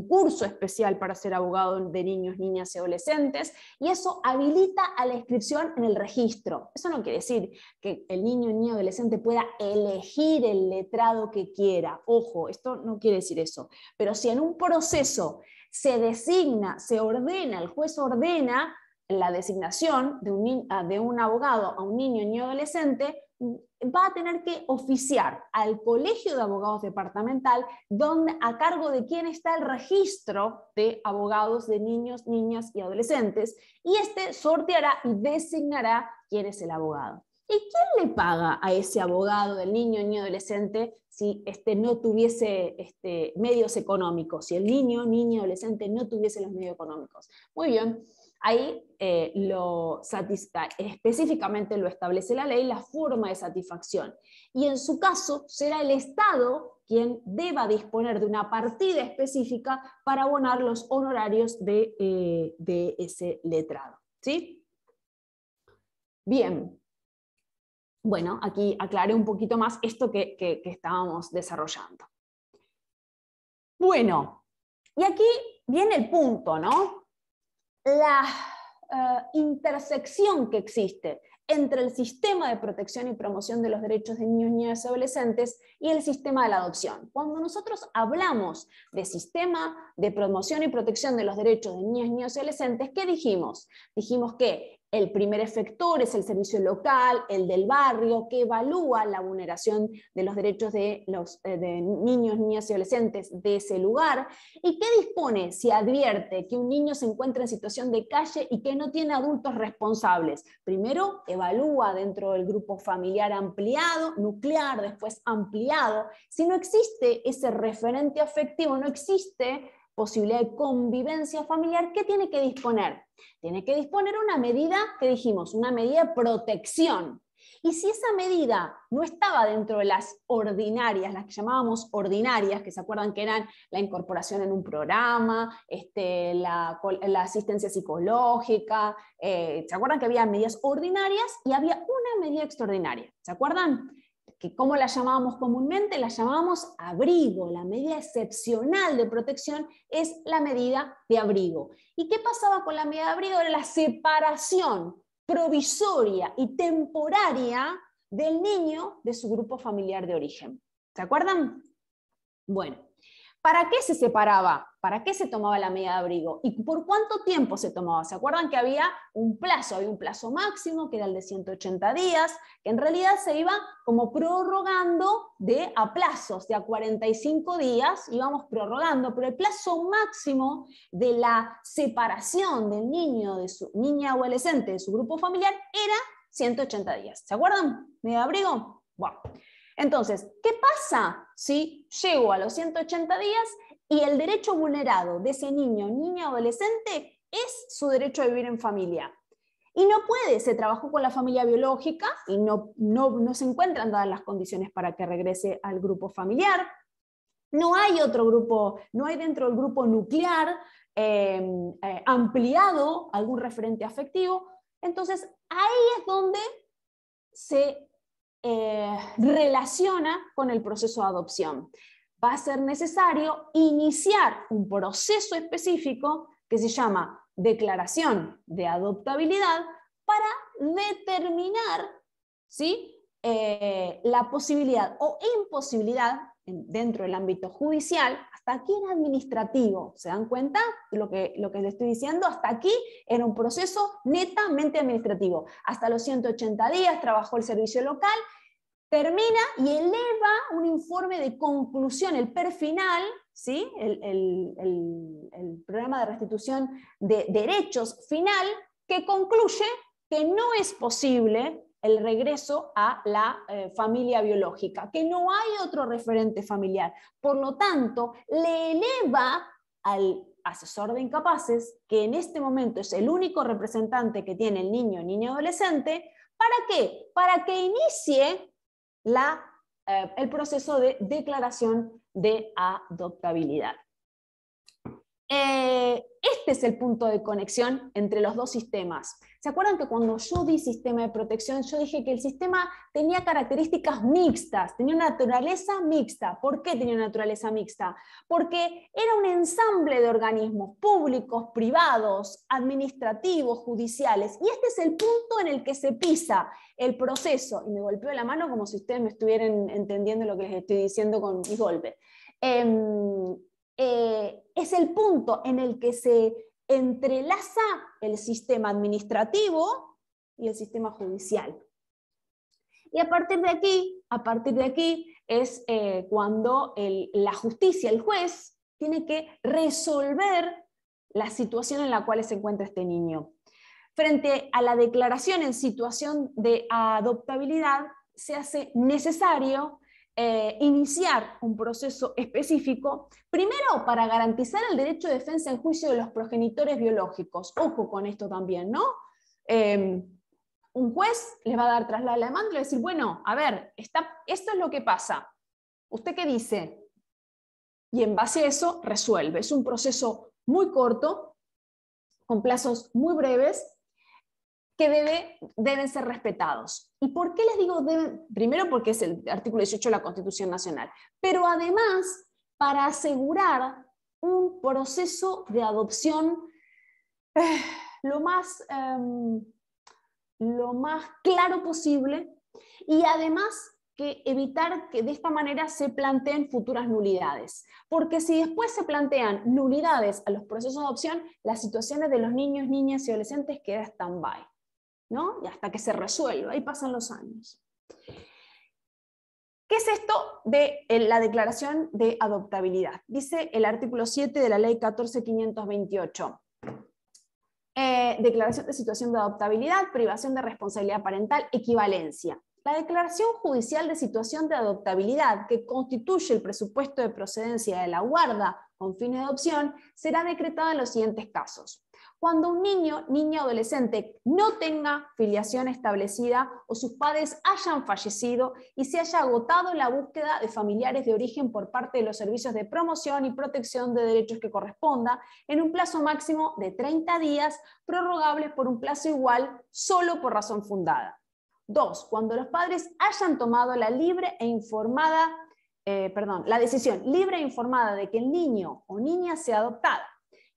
curso especial para ser abogado de niños, niñas y adolescentes, y eso habilita a la inscripción en el registro. Eso no quiere decir que el niño, niña, adolescente pueda elegir el letrado que quiera. Ojo, esto no quiere decir eso. Pero si en un proceso se designa, se ordena, el juez ordena la designación ah, de un, abogado a un niño ni adolescente mm, va a tener que oficiar al Colegio de Abogados Departamental, donde, a cargo de quién está el registro de abogados de niños, niñas y adolescentes, y este sorteará y designará quién es el abogado. ¿Y quién le paga a ese abogado del niño, niño adolescente si este no tuviese este, medios económicos? Si el niño, niña, adolescente no tuviese los medios económicos. Muy bien, Ahí eh, ah, específicamente lo establece la ley, la forma de satisfacción. Y en su caso será el Estado quien deba disponer de una partida específica para abonar los honorarios de, eh, ese letrado. ¿Sí? Bien. Bueno, aquí aclaré un poquito más esto que, que estábamos desarrollando. Bueno, y aquí viene el punto, ¿no? la eh, intersección que existe entre el sistema de protección y promoción de los derechos de niños, niñas y adolescentes y el sistema de la adopción. Cuando nosotros hablamos de sistema de promoción y protección de los derechos de niñas, niños y adolescentes, ¿qué dijimos? Dijimos que el primer efector es el servicio local, el del barrio, que evalúa la vulneración de los derechos de los eh, niños, niñas y adolescentes de ese lugar y que dispone si advierte que un niño se encuentra en situación de calle y que no tiene adultos responsables. Primero evalúa dentro del grupo familiar ampliado, nuclear, después ampliado. Si no existe ese referente afectivo, no existe posibilidad de convivencia familiar, ¿qué tiene que disponer? Tiene que disponer una medida, que dijimos, una medida de protección. Y si esa medida no estaba dentro de las ordinarias, las que llamábamos ordinarias, que se acuerdan que eran la incorporación en un programa, este, la, asistencia psicológica, eh, se acuerdan que había medidas ordinarias y había una medida extraordinaria, ¿se acuerdan? que ¿cómo la llamábamos comúnmente? La llamábamos abrigo. La medida excepcional de protección es la medida de abrigo. ¿Y qué pasaba con la medida de abrigo? Era la separación provisoria y temporaria del niño de su grupo familiar de origen. ¿Se acuerdan? Bueno, ¿para qué se separaba para qué se tomaba la media de abrigo y por cuánto tiempo se tomaba. ¿Se acuerdan que había un plazo? Había un plazo máximo que era el de 180 días, que en realidad se iba como prorrogando de a plazos, de a 45 días íbamos prorrogando, pero el plazo máximo de la separación del niño, de su niña adolescente, de su grupo familiar, era 180 días. ¿Se acuerdan? de abrigo? Bueno. Entonces, ¿qué pasa si llego a los 180 días y el derecho vulnerado de ese niño, niña, adolescente es su derecho a vivir en familia. Y no puede, se trabajó con la familia biológica y no, no, no se encuentran dadas las condiciones para que regrese al grupo familiar. No hay otro grupo, no hay dentro del grupo nuclear eh, eh, ampliado algún referente afectivo. Entonces, ahí es donde se eh, relaciona con el proceso de adopción va a ser necesario iniciar un proceso específico que se llama declaración de adoptabilidad para determinar si eh, la posibilidad o imposibilidad dentro del ámbito judicial, hasta aquí en administrativo, ¿se dan cuenta de lo que, lo que les estoy diciendo? Hasta aquí era un proceso netamente administrativo. Hasta los 180 días trabajó el servicio local termina y eleva un informe de conclusión, el PER final, ¿sí? el, programa de restitución de derechos final, que concluye que no es posible el regreso a la eh, familia biológica, que no hay otro referente familiar. Por lo tanto, le eleva al asesor de incapaces, que en este momento es el único representante que tiene el niño, niña adolescente, ¿para qué? Para que inicie la, eh, el proceso de declaración de adoptabilidad. Eh, este es el punto de conexión entre los dos sistemas. ¿Se acuerdan que cuando yo di sistema de protección, yo dije que el sistema tenía características mixtas, tenía una naturaleza mixta? ¿Por qué tenía una naturaleza mixta? Porque era un ensamble de organismos públicos, privados, administrativos, judiciales. Y este es el punto en el que se pisa el proceso. Y me golpeó la mano como si ustedes me estuvieran entendiendo lo que les estoy diciendo con mis golpes. Em, eh, es el punto en el que se entrelaza el sistema administrativo y el sistema judicial. Y a partir de aquí, a partir de aquí es eh, cuando la justicia, el juez, tiene que resolver la situación en la cual se encuentra este niño. Frente a la declaración en situación de adoptabilidad, se hace necesario eh, iniciar un proceso específico, primero para garantizar el derecho de defensa en juicio de los progenitores biológicos. Ojo con esto también, ¿no? Em, un juez les va a dar traslado a la demanda y va a decir, bueno, a ver, esto es lo que pasa. ¿Usted qué dice? Y en base a eso resuelve. Es un proceso muy corto, con plazos muy breves que deben ser respetados. ¿Y por qué les digo deben? Primero porque es el artículo 18 de la Constitución Nacional, pero además para asegurar un proceso de adopción eh, lo, más, em, lo más claro posible y además que evitar que de esta manera se planteen futuras nulidades. Porque si después se plantean nulidades a los procesos de adopción, las situaciones de los niños, niñas y adolescentes quedan stand-by. ¿no? Y hasta que se resuelva, ahí pasan los años. ¿Qué es esto de eh, la declaración de adoptabilidad? Dice el artículo 7 de la ley 14528. Eh, declaración de situación de adoptabilidad, privación de responsabilidad parental, equivalencia. La declaración judicial de situación de adoptabilidad, que constituye el presupuesto de procedencia de la guarda con fines de adopción, será decretada en los siguientes casos cuando un niño, niña o adolescente no tenga filiación establecida o sus padres hayan fallecido y se haya agotado la búsqueda de familiares de origen por parte de los servicios de promoción y protección de derechos que corresponda en un plazo máximo de 30 días, prorrogable por un plazo igual solo por razón fundada. Dos, Cuando los padres hayan tomado la libre e informada, eh, perdón, la decisión libre e informada de que el niño o niña sea adoptada.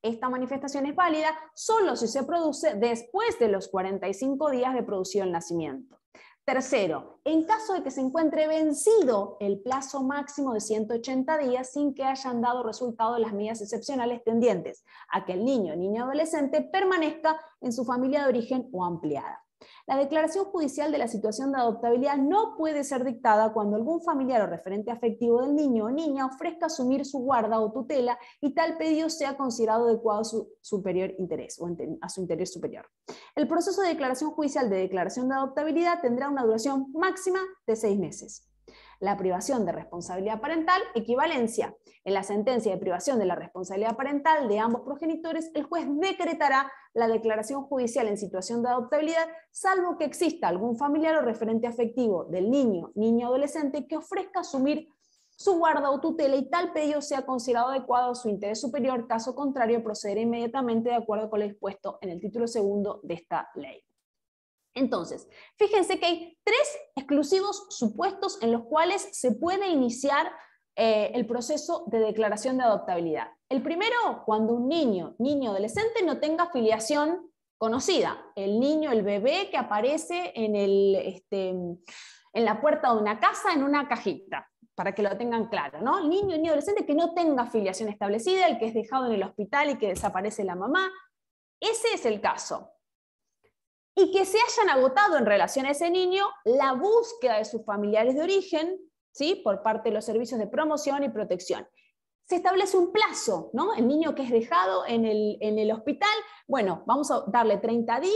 Esta manifestación es válida solo si se produce después de los 45 días de producido el nacimiento. Tercero, en caso de que se encuentre vencido el plazo máximo de 180 días sin que hayan dado resultado las medidas excepcionales tendientes a que el niño o niña adolescente permanezca en su familia de origen o ampliada. La declaración judicial de la situación de adoptabilidad no puede ser dictada cuando algún familiar o referente afectivo del niño o niña ofrezca asumir su guarda o tutela y tal pedido sea considerado adecuado a su superior interés o a su interés superior. El proceso de declaración judicial de declaración de adoptabilidad tendrá una duración máxima de seis meses la privación de responsabilidad parental, equivalencia. En la sentencia de privación de la responsabilidad parental de ambos progenitores, el juez decretará la declaración judicial en situación de adoptabilidad, salvo que exista algún familiar o referente afectivo del niño, niño adolescente que ofrezca asumir su guarda o tutela y tal pedido sea considerado adecuado a su interés superior, caso contrario procederá inmediatamente de acuerdo con lo expuesto en el título segundo de esta ley. Entonces, fíjense que hay tres exclusivos supuestos en los cuales se puede iniciar eh, el proceso de declaración de adoptabilidad. El primero, cuando un niño, niño adolescente, no tenga filiación conocida. El niño, el bebé que aparece en, este, en la puerta de una casa en una cajita, para que lo tengan claro. ¿no? El niño, niño adolescente que no tenga afiliación establecida, el que es dejado en el hospital y que desaparece la mamá. Ese es el caso y que se hayan agotado en relación a ese niño la búsqueda de sus familiares de origen, ¿sí? por parte de los servicios de promoción y protección. Se establece un plazo, ¿no? El niño que es dejado en el, en el hospital, bueno, vamos a darle 30 días,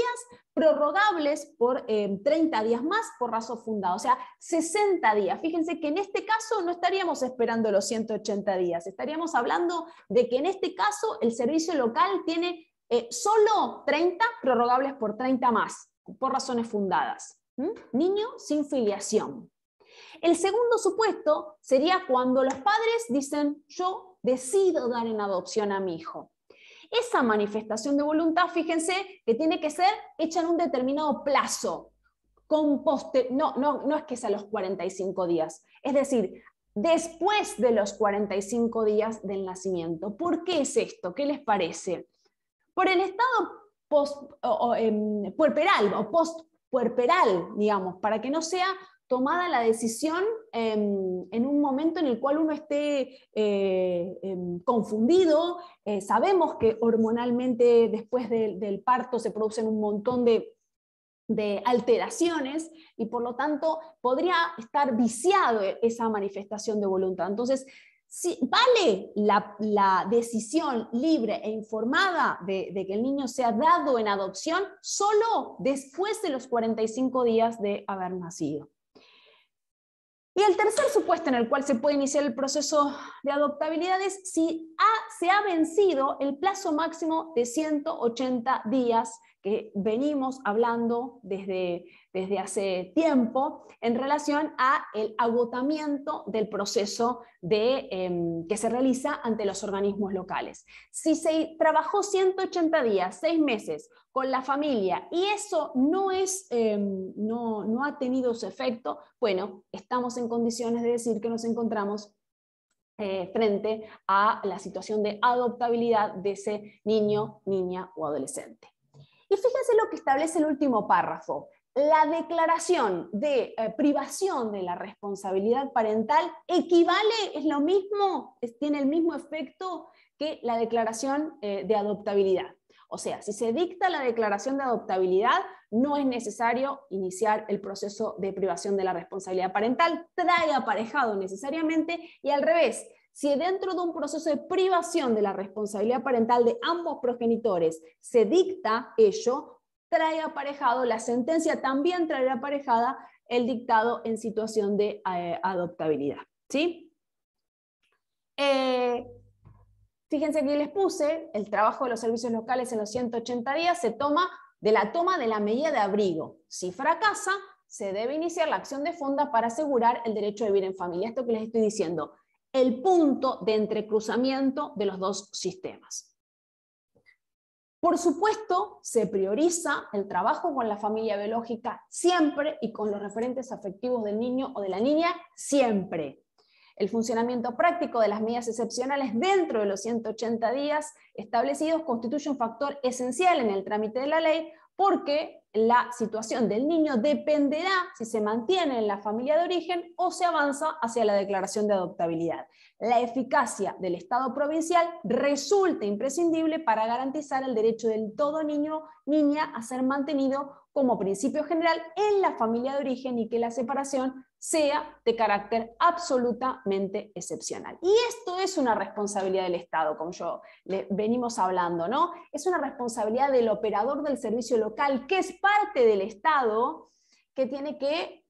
prorrogables por 30 eh, días más por razón fundada, o sea, 60 días. Fíjense que en este caso no estaríamos esperando los 180 días, estaríamos hablando de que en este caso el servicio local tiene eh, solo 30 prorrogables por 30 más, por razones fundadas. Niño sin filiación. El segundo supuesto sería cuando los padres dicen, yo decido dar en adopción a mi hijo. Esa manifestación de voluntad, fíjense, que tiene que ser hecha en un determinado plazo. Con no, no, es que sea los 45 días. Es decir, después de los 45 días del nacimiento. ¿Por qué es esto? ¿Qué les parece? por el estado post, o, em, puerperal o postpuerperal, digamos, para que no sea tomada la decisión em, en un momento en el cual uno esté eh, em, confundido. Eh, sabemos que hormonalmente después del parto se producen un montón de de alteraciones y por lo tanto podría estar viciado e-, esa manifestación de voluntad. Entonces, vale la, decisión libre e informada de, que el niño sea dado en adopción solo después de los 45 días de haber nacido. Y el tercer supuesto en el cual se puede iniciar el proceso de adoptabilidad es si se ha vencido el plazo máximo de 180 días que venimos hablando desde, desde hace tiempo en relación a el agotamiento del proceso de, em, que se realiza ante los organismos locales. Si se trabajó 180 días, 6 meses con la familia y eso no, es, em, no, ha tenido su efecto, bueno, estamos en condiciones de decir que nos encontramos eh, frente a la situación de adoptabilidad de ese niño, niña o adolescente. Y fíjense lo que establece el último párrafo. La declaración de eh, privación de la responsabilidad parental equivale, es lo mismo, tiene el mismo efecto que la declaración eh, de adoptabilidad. O sea, si se dicta la declaración de adoptabilidad, no es necesario iniciar el proceso de privación de la responsabilidad parental, trae aparejado necesariamente, y al revés, si dentro de un proceso de privación de la responsabilidad parental de ambos progenitores se dicta ello, trae aparejado, la sentencia también traerá aparejada el dictado en situación de eh, adoptabilidad. ¿sí? Eh, fíjense que les puse, el trabajo de los servicios locales en los 180 días se toma de la toma de la medida de abrigo. Si fracasa, se debe iniciar la acción de fonda para asegurar el derecho de vivir en familia. Esto que les estoy diciendo, el punto de entrecruzamiento de los dos sistemas. Por supuesto, se prioriza el trabajo con la familia biológica siempre y con los referentes afectivos del niño o de la niña siempre. El funcionamiento práctico de las medidas excepcionales dentro de los 180 días establecidos constituye un factor esencial en el trámite de la ley, porque la situación del niño dependerá si se mantiene en la familia de origen o se avanza hacia la declaración de adoptabilidad. La eficacia del Estado provincial resulta imprescindible para garantizar el derecho del todo niño, niña a ser mantenido como principio general en la familia de origen y que la separación sea de carácter absolutamente excepcional. Y esto es una responsabilidad del Estado, como yo le venimos hablando, ¿no? Es una responsabilidad del operador del servicio local, que es parte del Estado, que tiene que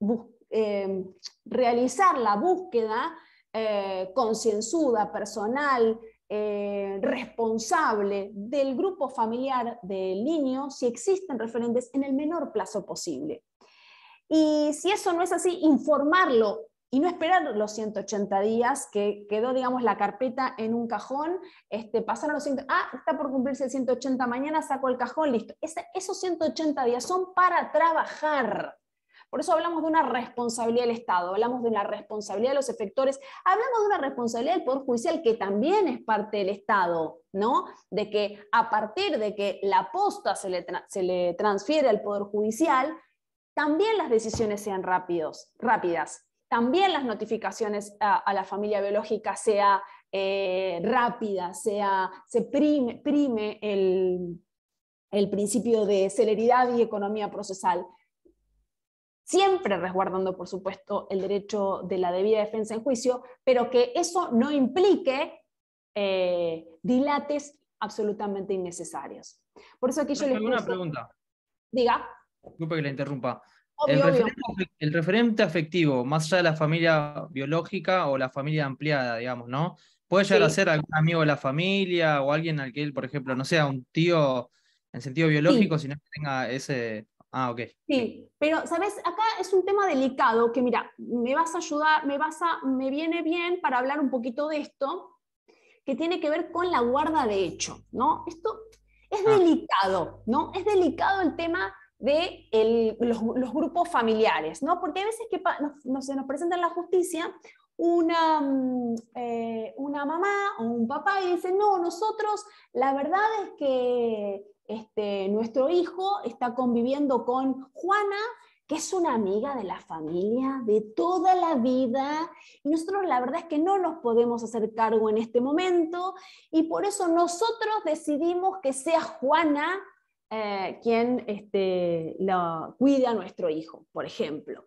eh, realizar la búsqueda eh, concienzuda, personal, eh, responsable del grupo familiar del niño si existen referentes en el menor plazo posible. Y si eso no es así, informarlo y no esperar los 180 días que quedó, digamos, la carpeta en un cajón, este, pasaron los 100, ah, está por cumplirse el 180, mañana saco el cajón, listo. esos 180 días son para trabajar. Por eso hablamos de una responsabilidad del Estado, hablamos de una responsabilidad de los efectores, hablamos de una responsabilidad del Poder Judicial que también es parte del Estado, ¿no? De que a partir de que la posta se le, se le transfiere al Poder Judicial, también las decisiones sean rápidos, rápidas, también las notificaciones a, la familia biológica sea rápidas, eh, rápida, sea, se prime, prime el, principio de celeridad y economía procesal, siempre resguardando, por supuesto, el derecho de la debida defensa en juicio, pero que eso no implique eh, dilates absolutamente innecesarios. Por eso aquí yo les... Una pregunta. Diga. Disculpe que la interrumpa. el, referente, afectivo, más allá de la familia biológica o la familia ampliada, digamos, ¿no? Puede llegar a ser algún amigo de la familia o alguien al que él, por ejemplo, no sea un tío en sentido biológico, sino que tenga ese... Ah, ok. Sí, pero, ¿sabes? Acá es un tema delicado que, mira, me vas a ayudar, me, vas a, me viene bien para hablar un poquito de esto, que tiene que ver con la guarda de hecho, ¿no? Esto es ah. delicado, ¿no? Es delicado el tema de los, grupos familiares, ¿no? Porque hay veces que no se nos presenta en la justicia mm, eh, una, mamá o un papá y dice, no, nosotros, la verdad es que este, nuestro hijo está conviviendo con Juana, que es una amiga de la familia de toda la vida, y nosotros la verdad es que no nos podemos hacer cargo en este momento, y por eso nosotros decidimos que sea Juana eh, quien este, cuida a nuestro hijo, por ejemplo.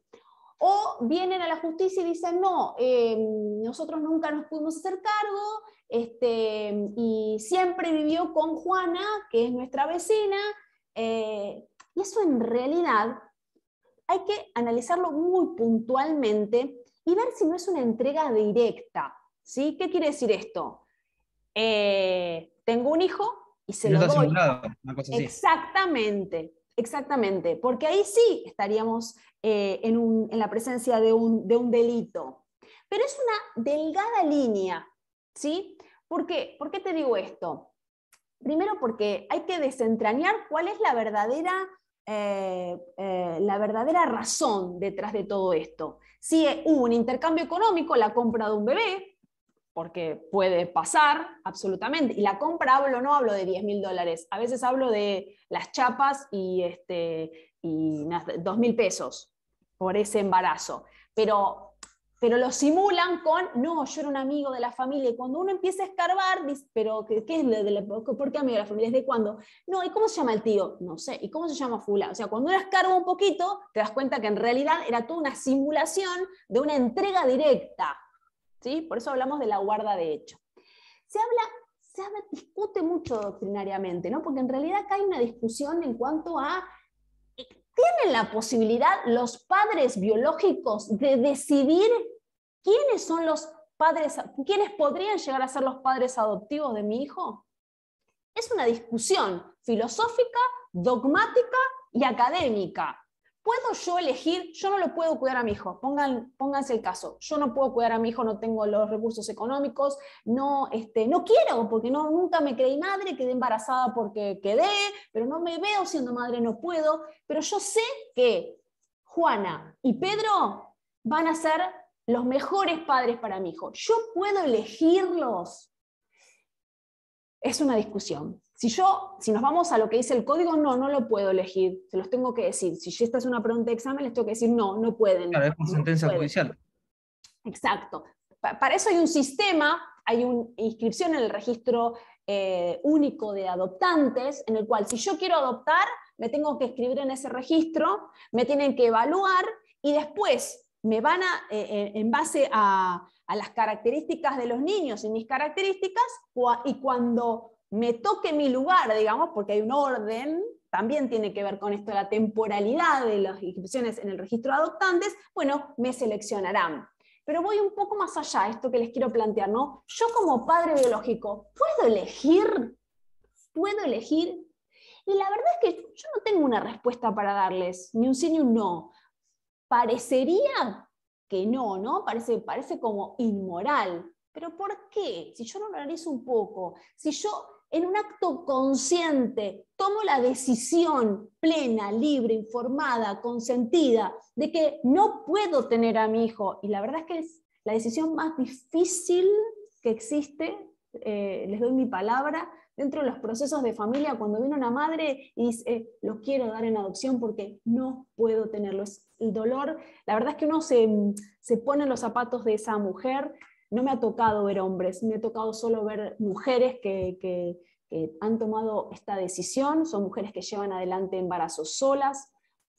O vienen a la justicia y dicen, no, em, nosotros nunca nos pudimos hacer cargo este, y siempre vivió con Juana, que es nuestra vecina. Eh, y eso en realidad hay que analizarlo muy puntualmente y ver si no es una entrega directa. ¿sí? ¿Qué quiere decir esto? Eh, tengo un hijo, y se lo Exactamente, exactamente, porque ahí sí estaríamos eh, en, la presencia de un, delito. Pero es una delgada línea, ¿sí? ¿Por qué? te digo esto? Primero porque hay que desentrañar cuál es la verdadera, eh, eh, la verdadera razón detrás de todo esto. Si hubo un intercambio económico, la compra de un bebé, porque puede pasar, absolutamente. Y la compra hablo, no hablo de 10 mil dólares, a veces hablo de las chapas y, este, y 2 mil pesos por ese embarazo. Pero, pero lo simulan con, no, yo era un amigo de la familia. Y cuando uno empieza a escarbar, dice, pero es de ¿por qué amigo de la familia? ¿Desde cuándo? No, ¿y cómo se llama el tío? No sé, ¿y cómo se llama Fula? O sea, cuando uno escarba un poquito, te das cuenta que en realidad era toda una simulación de una entrega directa por eso hablamos de la guarda de hecho. Se discute mucho doctrinariamente, Porque en realidad acá hay una discusión en cuanto a ¿tienen la posibilidad los padres biológicos de decidir quiénes son los padres, quiénes podrían llegar a ser los padres adoptivos de mi hijo? Es una discusión filosófica, dogmática y académica. ¿Puedo yo elegir? Yo no lo puedo cuidar a mi hijo. Pongan, pónganse el caso. Yo no puedo cuidar a mi hijo, no tengo los recursos económicos, no, este, no quiero, porque no, nunca me creí madre, quedé embarazada porque quedé, pero no me veo siendo madre, no puedo. Pero yo sé que Juana y Pedro van a ser los mejores padres para mi hijo. Yo puedo elegirlos. Es una discusión. Si yo, si nos vamos a lo que dice el código, no, no lo puedo elegir, se los tengo que decir. Si esta es una pregunta de examen, les tengo que decir, no, no pueden. Claro, es por sentencia judicial. Exacto. para eso hay un sistema, hay una inscripción en el registro eh, único de adoptantes, en el cual si yo quiero adoptar, me tengo que escribir en ese registro, me tienen que evaluar y después me van a, eh, eh, en base a, a, las características de los niños y mis características, y cuando me toque mi lugar, digamos, porque hay un orden, también tiene que ver con esto, la temporalidad de las inscripciones en el registro de adoptantes, bueno, me seleccionarán. Pero voy un poco más allá, esto que les quiero plantear, ¿no? Yo como padre biológico, ¿puedo elegir? ¿Puedo elegir? Y la verdad es que yo no tengo una respuesta para darles, ni un sí ni un no. Parecería que no, ¿no? Parece, parece como inmoral. ¿Pero por qué? Si yo lo analizo un poco, si yo en un acto consciente, tomo la decisión plena, libre, informada, consentida, de que no puedo tener a mi hijo. Y la verdad es que es la decisión más difícil que existe, eh, les doy mi palabra, dentro de los procesos de familia, cuando viene una madre y dice, eh, lo quiero dar en adopción porque no puedo tenerlo. Es el dolor, la verdad es que uno se, se pone en los zapatos de esa mujer, no me ha tocado ver hombres, me ha tocado solo ver mujeres que, han tomado esta decisión, son mujeres que llevan adelante embarazos solas,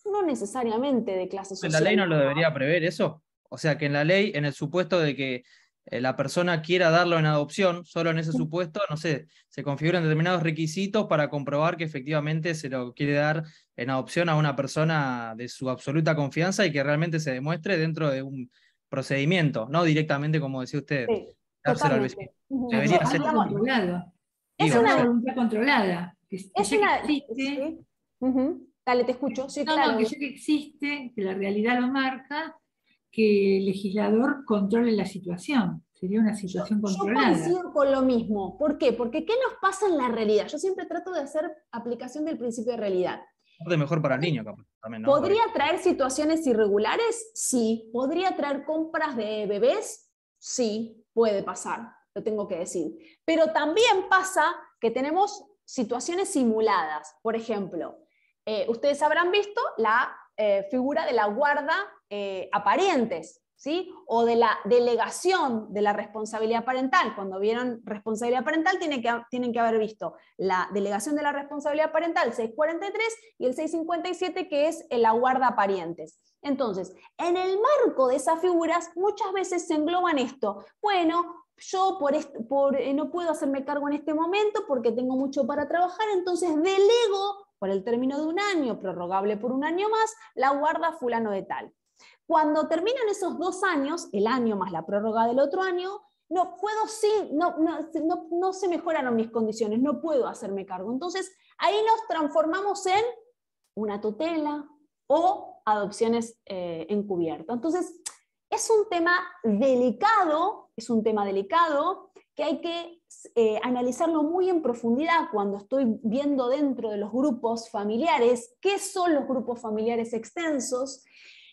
no necesariamente de clase social. ¿La ley no lo debería prever eso? O sea, que en la ley, en el supuesto de que eh, la persona quiera darlo en adopción, solo en ese supuesto, no sé, se configuran determinados requisitos para comprobar que efectivamente se lo quiere dar en adopción a una persona de su absoluta confianza y que realmente se demuestre dentro de un procedimiento, no directamente como decía usted. Sí, al vecino. controlada. Es una voluntad controlada. es Dale, te escucho. claro. no, que que existe, que la realidad lo marca, que el legislador controle la situación. Sería una situación controlada. Yo coincido con lo mismo. ¿Por qué? Porque ¿qué nos pasa en la realidad? Yo siempre trato de hacer aplicación del principio de realidad. mejor para el niño, capaz. ¿Podría traer situaciones irregulares? Sí. ¿Podría traer compras de bebés? Sí, puede pasar, lo tengo que decir. Pero también pasa que tenemos situaciones simuladas. Por ejemplo, eh, ustedes habrán visto la eh, figura de la guarda eh, aparentes. O de la delegación de la responsabilidad parental. Cuando vieron responsabilidad parental, tienen que, haber visto la delegación de la responsabilidad parental 643 y el 657, que es la guarda parientes. Entonces, en el marco de esas figuras, muchas veces se engloban esto. Bueno, yo eh, no puedo hacerme cargo en este momento porque tengo mucho para trabajar, entonces delego por el término de un año, prorrogable por un año más, la guarda fulano de tal. Cuando terminan esos dos años, el año más la prórroga del otro año, no puedo sí, no, no, se mejoraron mis condiciones, no puedo hacerme cargo. Entonces, ahí nos transformamos en una tutela o adopciones eh, encubiertas. Entonces, es un tema delicado, es un tema delicado que hay que eh, analizarlo muy en profundidad cuando estoy viendo dentro de los grupos familiares qué son los grupos familiares extensos,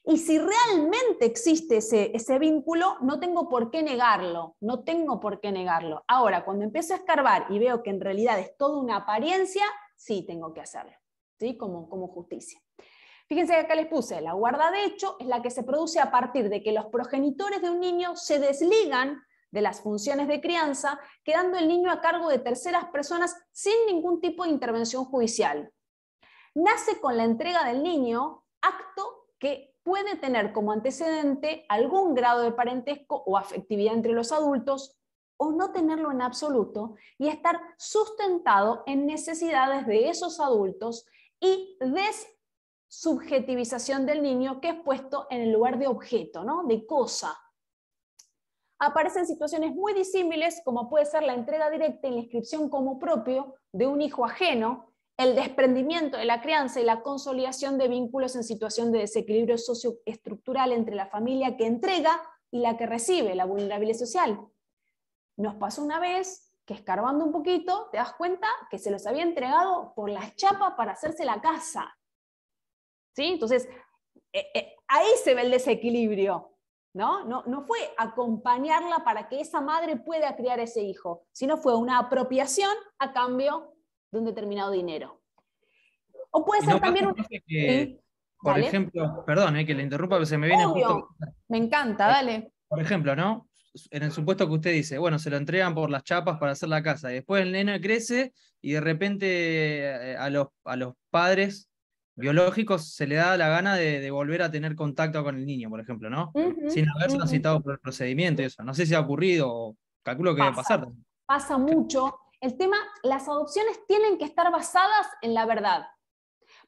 y si realmente existe ese, vínculo, no tengo por qué negarlo, no tengo por qué negarlo. Ahora, cuando empiezo a escarbar y veo que en realidad es toda una apariencia, sí tengo que hacerlo, ¿sí? Como, como justicia. Fíjense que acá les puse, la guarda de hecho es la que se produce a partir de que los progenitores de un niño se desligan de las funciones de crianza, quedando el niño a cargo de terceras personas sin ningún tipo de intervención judicial. Nace con la entrega del niño, acto que puede tener como antecedente algún grado de parentesco o afectividad entre los adultos o no tenerlo en absoluto y estar sustentado en necesidades de esos adultos y desubjetivización del niño que es puesto en el lugar de objeto, ¿no? de cosa. Aparecen situaciones muy disímiles como puede ser la entrega directa y la inscripción como propio de un hijo ajeno, el desprendimiento de la crianza y la consolidación de vínculos en situación de desequilibrio socioestructural entre la familia que entrega y la que recibe, la vulnerabilidad social. Nos pasó una vez que escarbando un poquito, te das cuenta que se los había entregado por las chapas para hacerse la casa. ¿Sí? Entonces, eh, eh, ahí se ve el desequilibrio. ¿no? No, no fue acompañarla para que esa madre pueda criar ese hijo, sino fue una apropiación a cambio un determinado dinero. O puede ser también Por ejemplo, perdón, eh, que le interrumpa, pero se me viene Obvio. justo... Me encanta, eh, dale. Por ejemplo, ¿no? En el supuesto que usted dice, bueno, se lo entregan por las chapas para hacer la casa, y después el nene crece y de repente eh, a los, a los padres biológicos se le da la gana de, volver a tener contacto con el niño, por ejemplo, ¿no? Sin haberse necesitado por el procedimiento y eso. No sé si ha ocurrido, calculo que debe pasar. Pasa mucho el tema, las adopciones tienen que estar basadas en la verdad.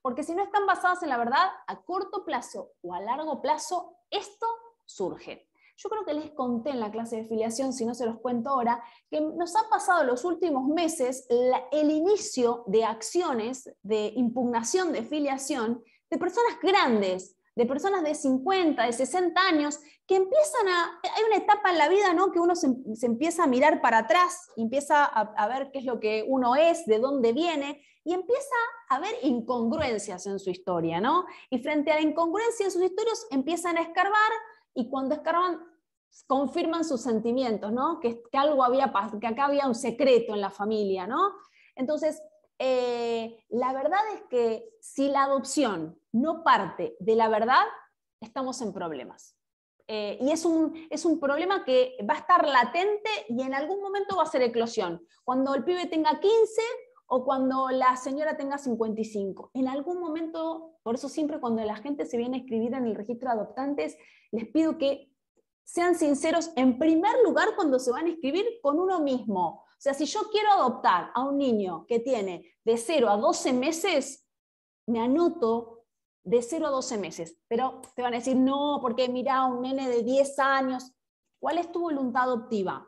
Porque si no están basadas en la verdad, a corto plazo o a largo plazo, esto surge. Yo creo que les conté en la clase de filiación, si no se los cuento ahora, que nos ha pasado los últimos meses el inicio de acciones de impugnación de filiación de personas grandes, de personas de 50, de 60 años, que empiezan a, hay una etapa en la vida, ¿no? Que uno se, empieza a mirar para atrás, empieza a, ver qué es lo que uno es, de dónde viene, y empieza a ver incongruencias en su historia, ¿no? Y frente a la incongruencia en sus historias empiezan a escarbar y cuando escarban confirman sus sentimientos, ¿no? Que, algo había, que acá había un secreto en la familia, ¿no? Entonces, eh, la verdad es que si la adopción no parte de la verdad, estamos en problemas. Eh, y es un, es un problema que va a estar latente y en algún momento va a ser eclosión. Cuando el pibe tenga 15 o cuando la señora tenga 55. En algún momento, por eso siempre cuando la gente se viene a escribir en el registro de adoptantes, les pido que sean sinceros en primer lugar cuando se van a escribir con uno mismo. O sea, si yo quiero adoptar a un niño que tiene de 0 a 12 meses, me anoto de 0 a 12 meses. Pero te van a decir, no, porque mira, un nene de 10 años, ¿cuál es tu voluntad adoptiva?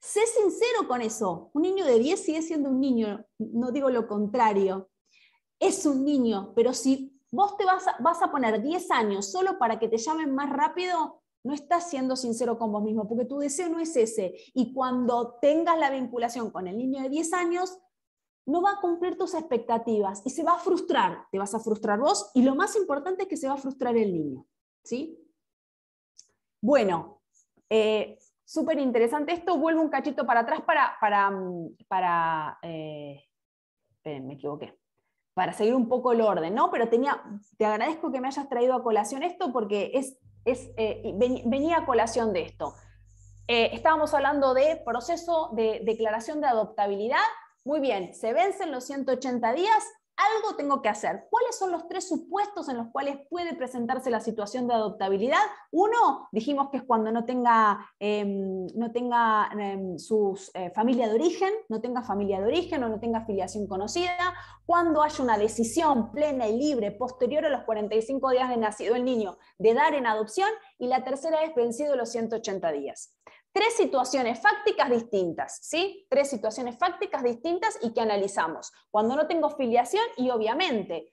Sé sincero con eso. Un niño de 10 sigue siendo un niño, no digo lo contrario. Es un niño, pero si vos te vas a, poner 10 años solo para que te llamen más rápido, no estás siendo sincero con vos mismo, porque tu deseo no es ese. Y cuando tengas la vinculación con el niño de 10 años, no va a cumplir tus expectativas y se va a frustrar. Te vas a frustrar vos y lo más importante es que se va a frustrar el niño. ¿Sí? Bueno, eh, súper interesante esto. Vuelvo un cachito para atrás para, para, mm, para eh, me equivoqué, para seguir un poco el orden, ¿no? Pero tenía, te agradezco que me hayas traído a colación esto porque es, es, eh, venía a colación de esto. estábamos hablando de proceso de declaración de adoptabilidad muy bien, se vencen los 180 días, algo tengo que hacer. ¿Cuáles son los tres supuestos en los cuales puede presentarse la situación de adoptabilidad? Uno, dijimos que es cuando no tenga, em, no tenga em, su eh, familia de origen, no tenga familia de origen o no tenga afiliación conocida, cuando haya una decisión plena y libre posterior a los 45 días de nacido el niño de dar en adopción, y la tercera es vencido los 180 días tres situaciones fácticas distintas, ¿sí? Tres situaciones fácticas distintas y que analizamos. Cuando no tengo filiación y obviamente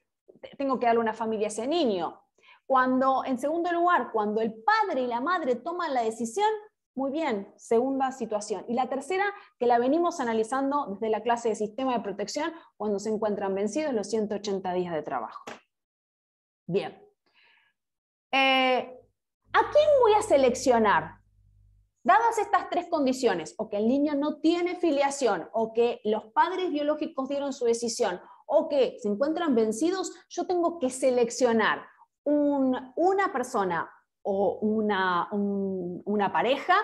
tengo que darle una familia a ese niño. Cuando, en segundo lugar, cuando el padre y la madre toman la decisión, muy bien, segunda situación. Y la tercera, que la venimos analizando desde la clase de sistema de protección cuando se encuentran vencidos los 180 días de trabajo. Bien. Eh, ¿A quién voy a seleccionar? Dadas estas tres condiciones, o que el niño no tiene filiación, o que los padres biológicos dieron su decisión, o que se encuentran vencidos, yo tengo que seleccionar una persona o una pareja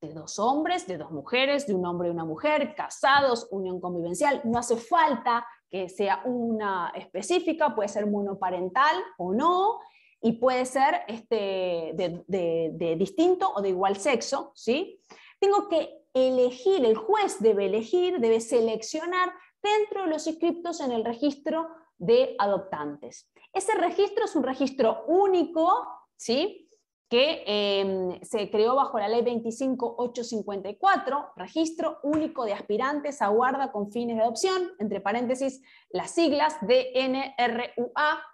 de dos hombres, de dos mujeres, de un hombre y una mujer, casados, unión convivencial. No hace falta que sea una específica, puede ser monoparental o no, y puede ser este, de, distinto o de igual sexo, ¿sí? Tengo que elegir, el juez debe elegir, debe seleccionar dentro de los inscriptos en el registro de adoptantes. Ese registro es un registro único, ¿sí? que em, se creó bajo la ley 25854, registro único de aspirantes a guarda con fines de adopción, entre paréntesis, las siglas DNRUA,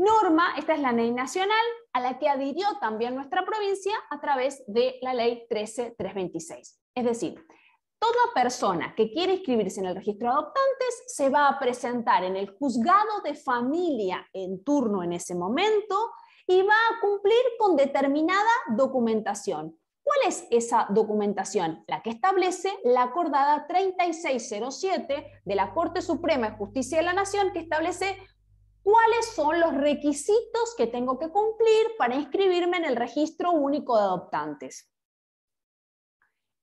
norma, esta es la ley nacional, a la que adhirió también nuestra provincia a través de la ley 13326. Es decir, toda persona que quiere inscribirse en el registro de adoptantes se va a presentar en el juzgado de familia en turno en ese momento y va a cumplir con determinada documentación. ¿Cuál es esa documentación? La que establece la acordada 3607 de la Corte Suprema de Justicia de la Nación, que establece cuáles son los requisitos que tengo que cumplir para inscribirme en el registro único de adoptantes.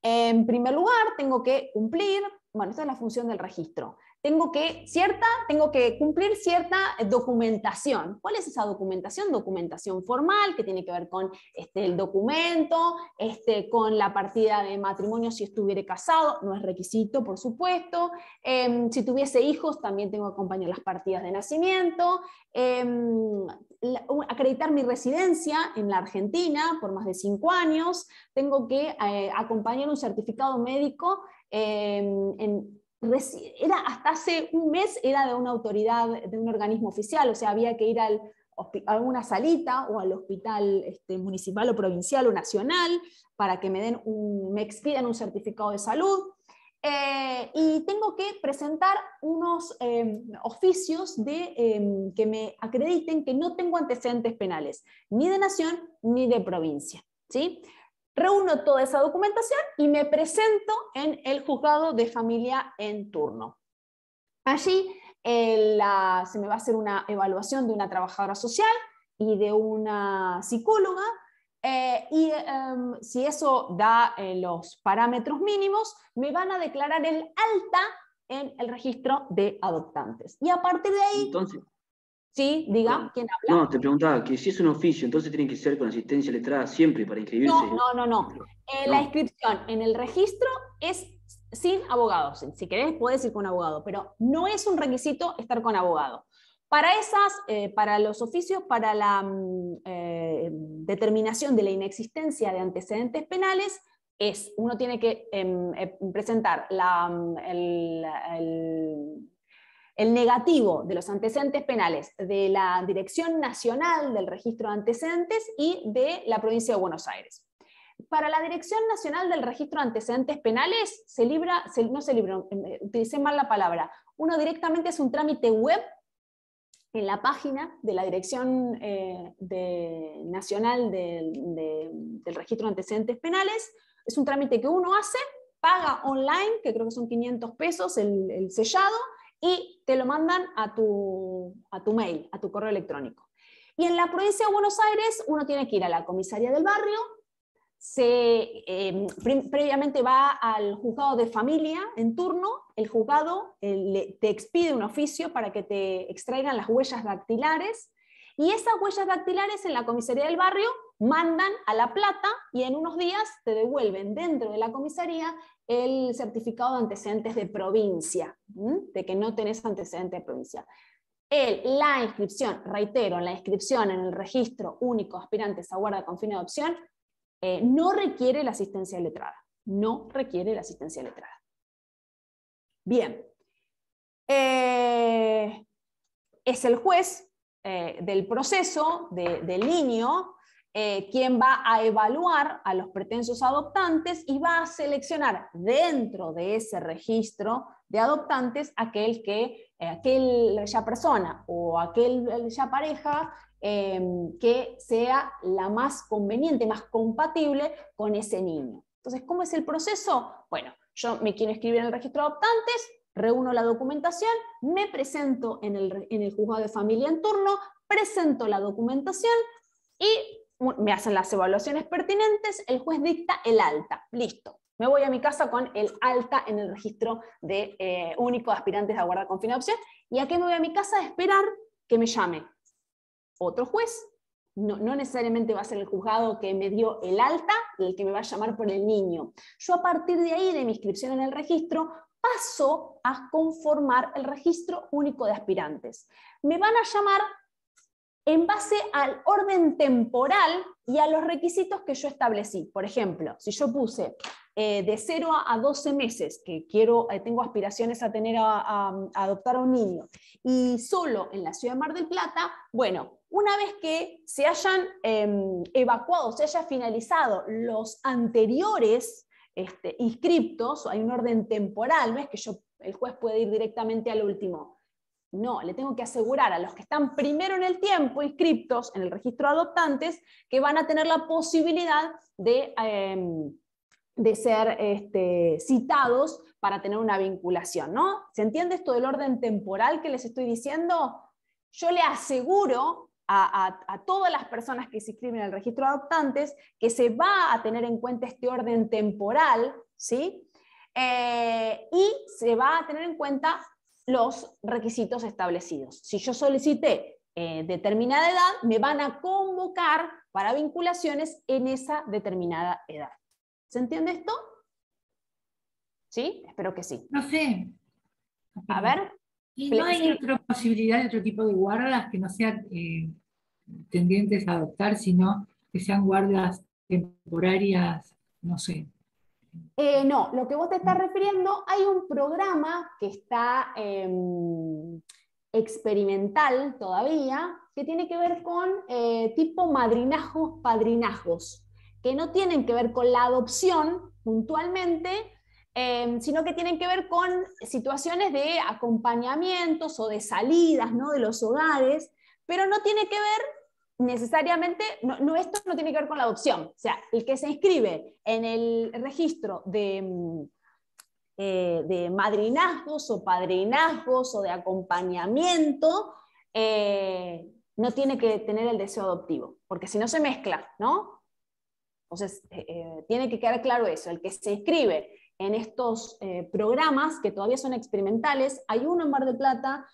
En primer lugar, tengo que cumplir, bueno, esta es la función del registro, tengo que, cierta, tengo que cumplir cierta documentación. ¿Cuál es esa documentación? Documentación formal, que tiene que ver con este, el documento, este, con la partida de matrimonio si estuviera casado, no es requisito, por supuesto. Em, si tuviese hijos, también tengo que acompañar las partidas de nacimiento. Em, acreditar mi residencia en la Argentina por más de cinco años. Tengo que eh, acompañar un certificado médico em, en era hasta hace un mes era de una autoridad, de un organismo oficial, o sea, había que ir a una salita o al hospital este, municipal o provincial o nacional para que me, den un, me expidan un certificado de salud. Eh, y tengo que presentar unos em, oficios de, em, que me acrediten que no tengo antecedentes penales, ni de nación ni de provincia. ¿sí? Reúno toda esa documentación y me presento en el juzgado de familia en turno. Allí eh, se me va a hacer una evaluación de una trabajadora social y de una psicóloga. Eh, y em, si eso da eh, los parámetros mínimos, me van a declarar el alta en el registro de adoptantes. Y a partir de ahí... Sí, diga, ¿quién habla? No, te preguntaba que si es un oficio, entonces tienen que ser con asistencia letrada siempre para inscribirse. No, no, no, eh, La inscripción en el registro es sin abogados. Si querés, puedes ir con abogado, pero no es un requisito estar con abogado. Para esas, eh, para los oficios, para la mm, eh, determinación de la inexistencia de antecedentes penales, es uno tiene que em, presentar la, mm, el el negativo de los antecedentes penales de la Dirección Nacional del Registro de Antecedentes y de la provincia de Buenos Aires. Para la Dirección Nacional del Registro de Antecedentes Penales, se libra, no se libra, eh, utilicé mal la palabra, uno directamente es un trámite web en la página de la Dirección eh, Nacional del Registro de Antecedentes Penales. Es un trámite que uno hace, paga online, que creo que son 500 pesos el sellado, y te lo mandan a tu, a tu mail, a tu correo electrónico. Y en la provincia de Buenos Aires uno tiene que ir a la comisaría del barrio, se, eh, previamente va al juzgado de familia en turno, el juzgado te expide un oficio para que te extraigan las huellas dactilares y esas huellas dactilares en la comisaría del barrio mandan a La Plata y en unos días te devuelven dentro de la comisaría el certificado de antecedentes de provincia, de que no tenés antecedente de provincia. la inscripción, reitero, la inscripción en el registro único aspirantes a guarda con fin de adopción eh, no requiere la asistencia letrada. No requiere la asistencia letrada. Bien. Eh, es el juez eh, del proceso de, del niño quién eh, quien va a evaluar a los pretensos adoptantes y va a seleccionar dentro de ese registro de adoptantes aquel que, eh, aquella persona o aquel pareja em, que sea la más conveniente, más compatible con ese niño. Entonces, ¿cómo es el proceso? Bueno, yo me quiero escribir en el registro de adoptantes, reúno la documentación, me presento en el, en el juzgado de familia en turno, presento la documentación y me hacen las evaluaciones pertinentes, el juez dicta el alta, listo. Me voy a mi casa con el alta en el registro de eh, único de aspirantes a guardar con ¿Y a qué me voy a mi casa? A esperar que me llame otro juez. No, no necesariamente va a ser el juzgado que me dio el alta, el que me va a llamar por el niño. Yo a partir de ahí, de mi inscripción en el registro, paso a conformar el registro único de aspirantes. Me van a llamar en base al orden temporal y a los requisitos que yo establecí. Por ejemplo, si yo puse eh, de 0 a 12 meses, que quiero, eh, tengo aspiraciones a, tener a, adoptar a un niño, y solo en la ciudad de Mar del Plata, bueno, una vez que se hayan em, evacuado, se hayan finalizado los anteriores este, inscriptos, hay un orden temporal, no es que yo, el juez puede ir directamente al último, no, le tengo que asegurar a los que están primero en el tiempo inscriptos en el registro de adoptantes que van a tener la posibilidad de, em, de ser este, citados para tener una vinculación, ¿no? ¿Se entiende esto del orden temporal que les estoy diciendo? Yo le aseguro a, todas las personas que se inscriben en el registro de adoptantes que se va a tener en cuenta este orden temporal, ¿sí? Eh, y se va a tener en cuenta los requisitos establecidos. Si yo solicité eh, determinada edad, me van a convocar para vinculaciones en esa determinada edad. ¿Se entiende esto? ¿Sí? Espero que sí. No sé. A ver. ¿Y no hay otra posibilidad de otro tipo de guardas que no sean eh, tendientes a adoptar, sino que sean guardas temporarias, no sé, eh, no, lo que vos te estás mm. refiriendo, hay un programa que está em, experimental todavía, que tiene que ver con eh, tipo madrinajos-padrinajos, que no tienen que ver con la adopción puntualmente, em, sino que tienen que ver con situaciones de acompañamientos o de salidas de los hogares, pero no tiene que ver necesariamente, no, esto no tiene que ver con la adopción. O sea, el que se inscribe en el registro de, mm, eh, madrinazgos o padrinazgos o de acompañamiento, eh, no tiene que tener el deseo adoptivo, porque si no se mezcla, ¿no? Entonces, eh, eh, tiene que quedar claro eso. El que se inscribe en estos programas, que todavía son experimentales, hay uno en Mar del Plata,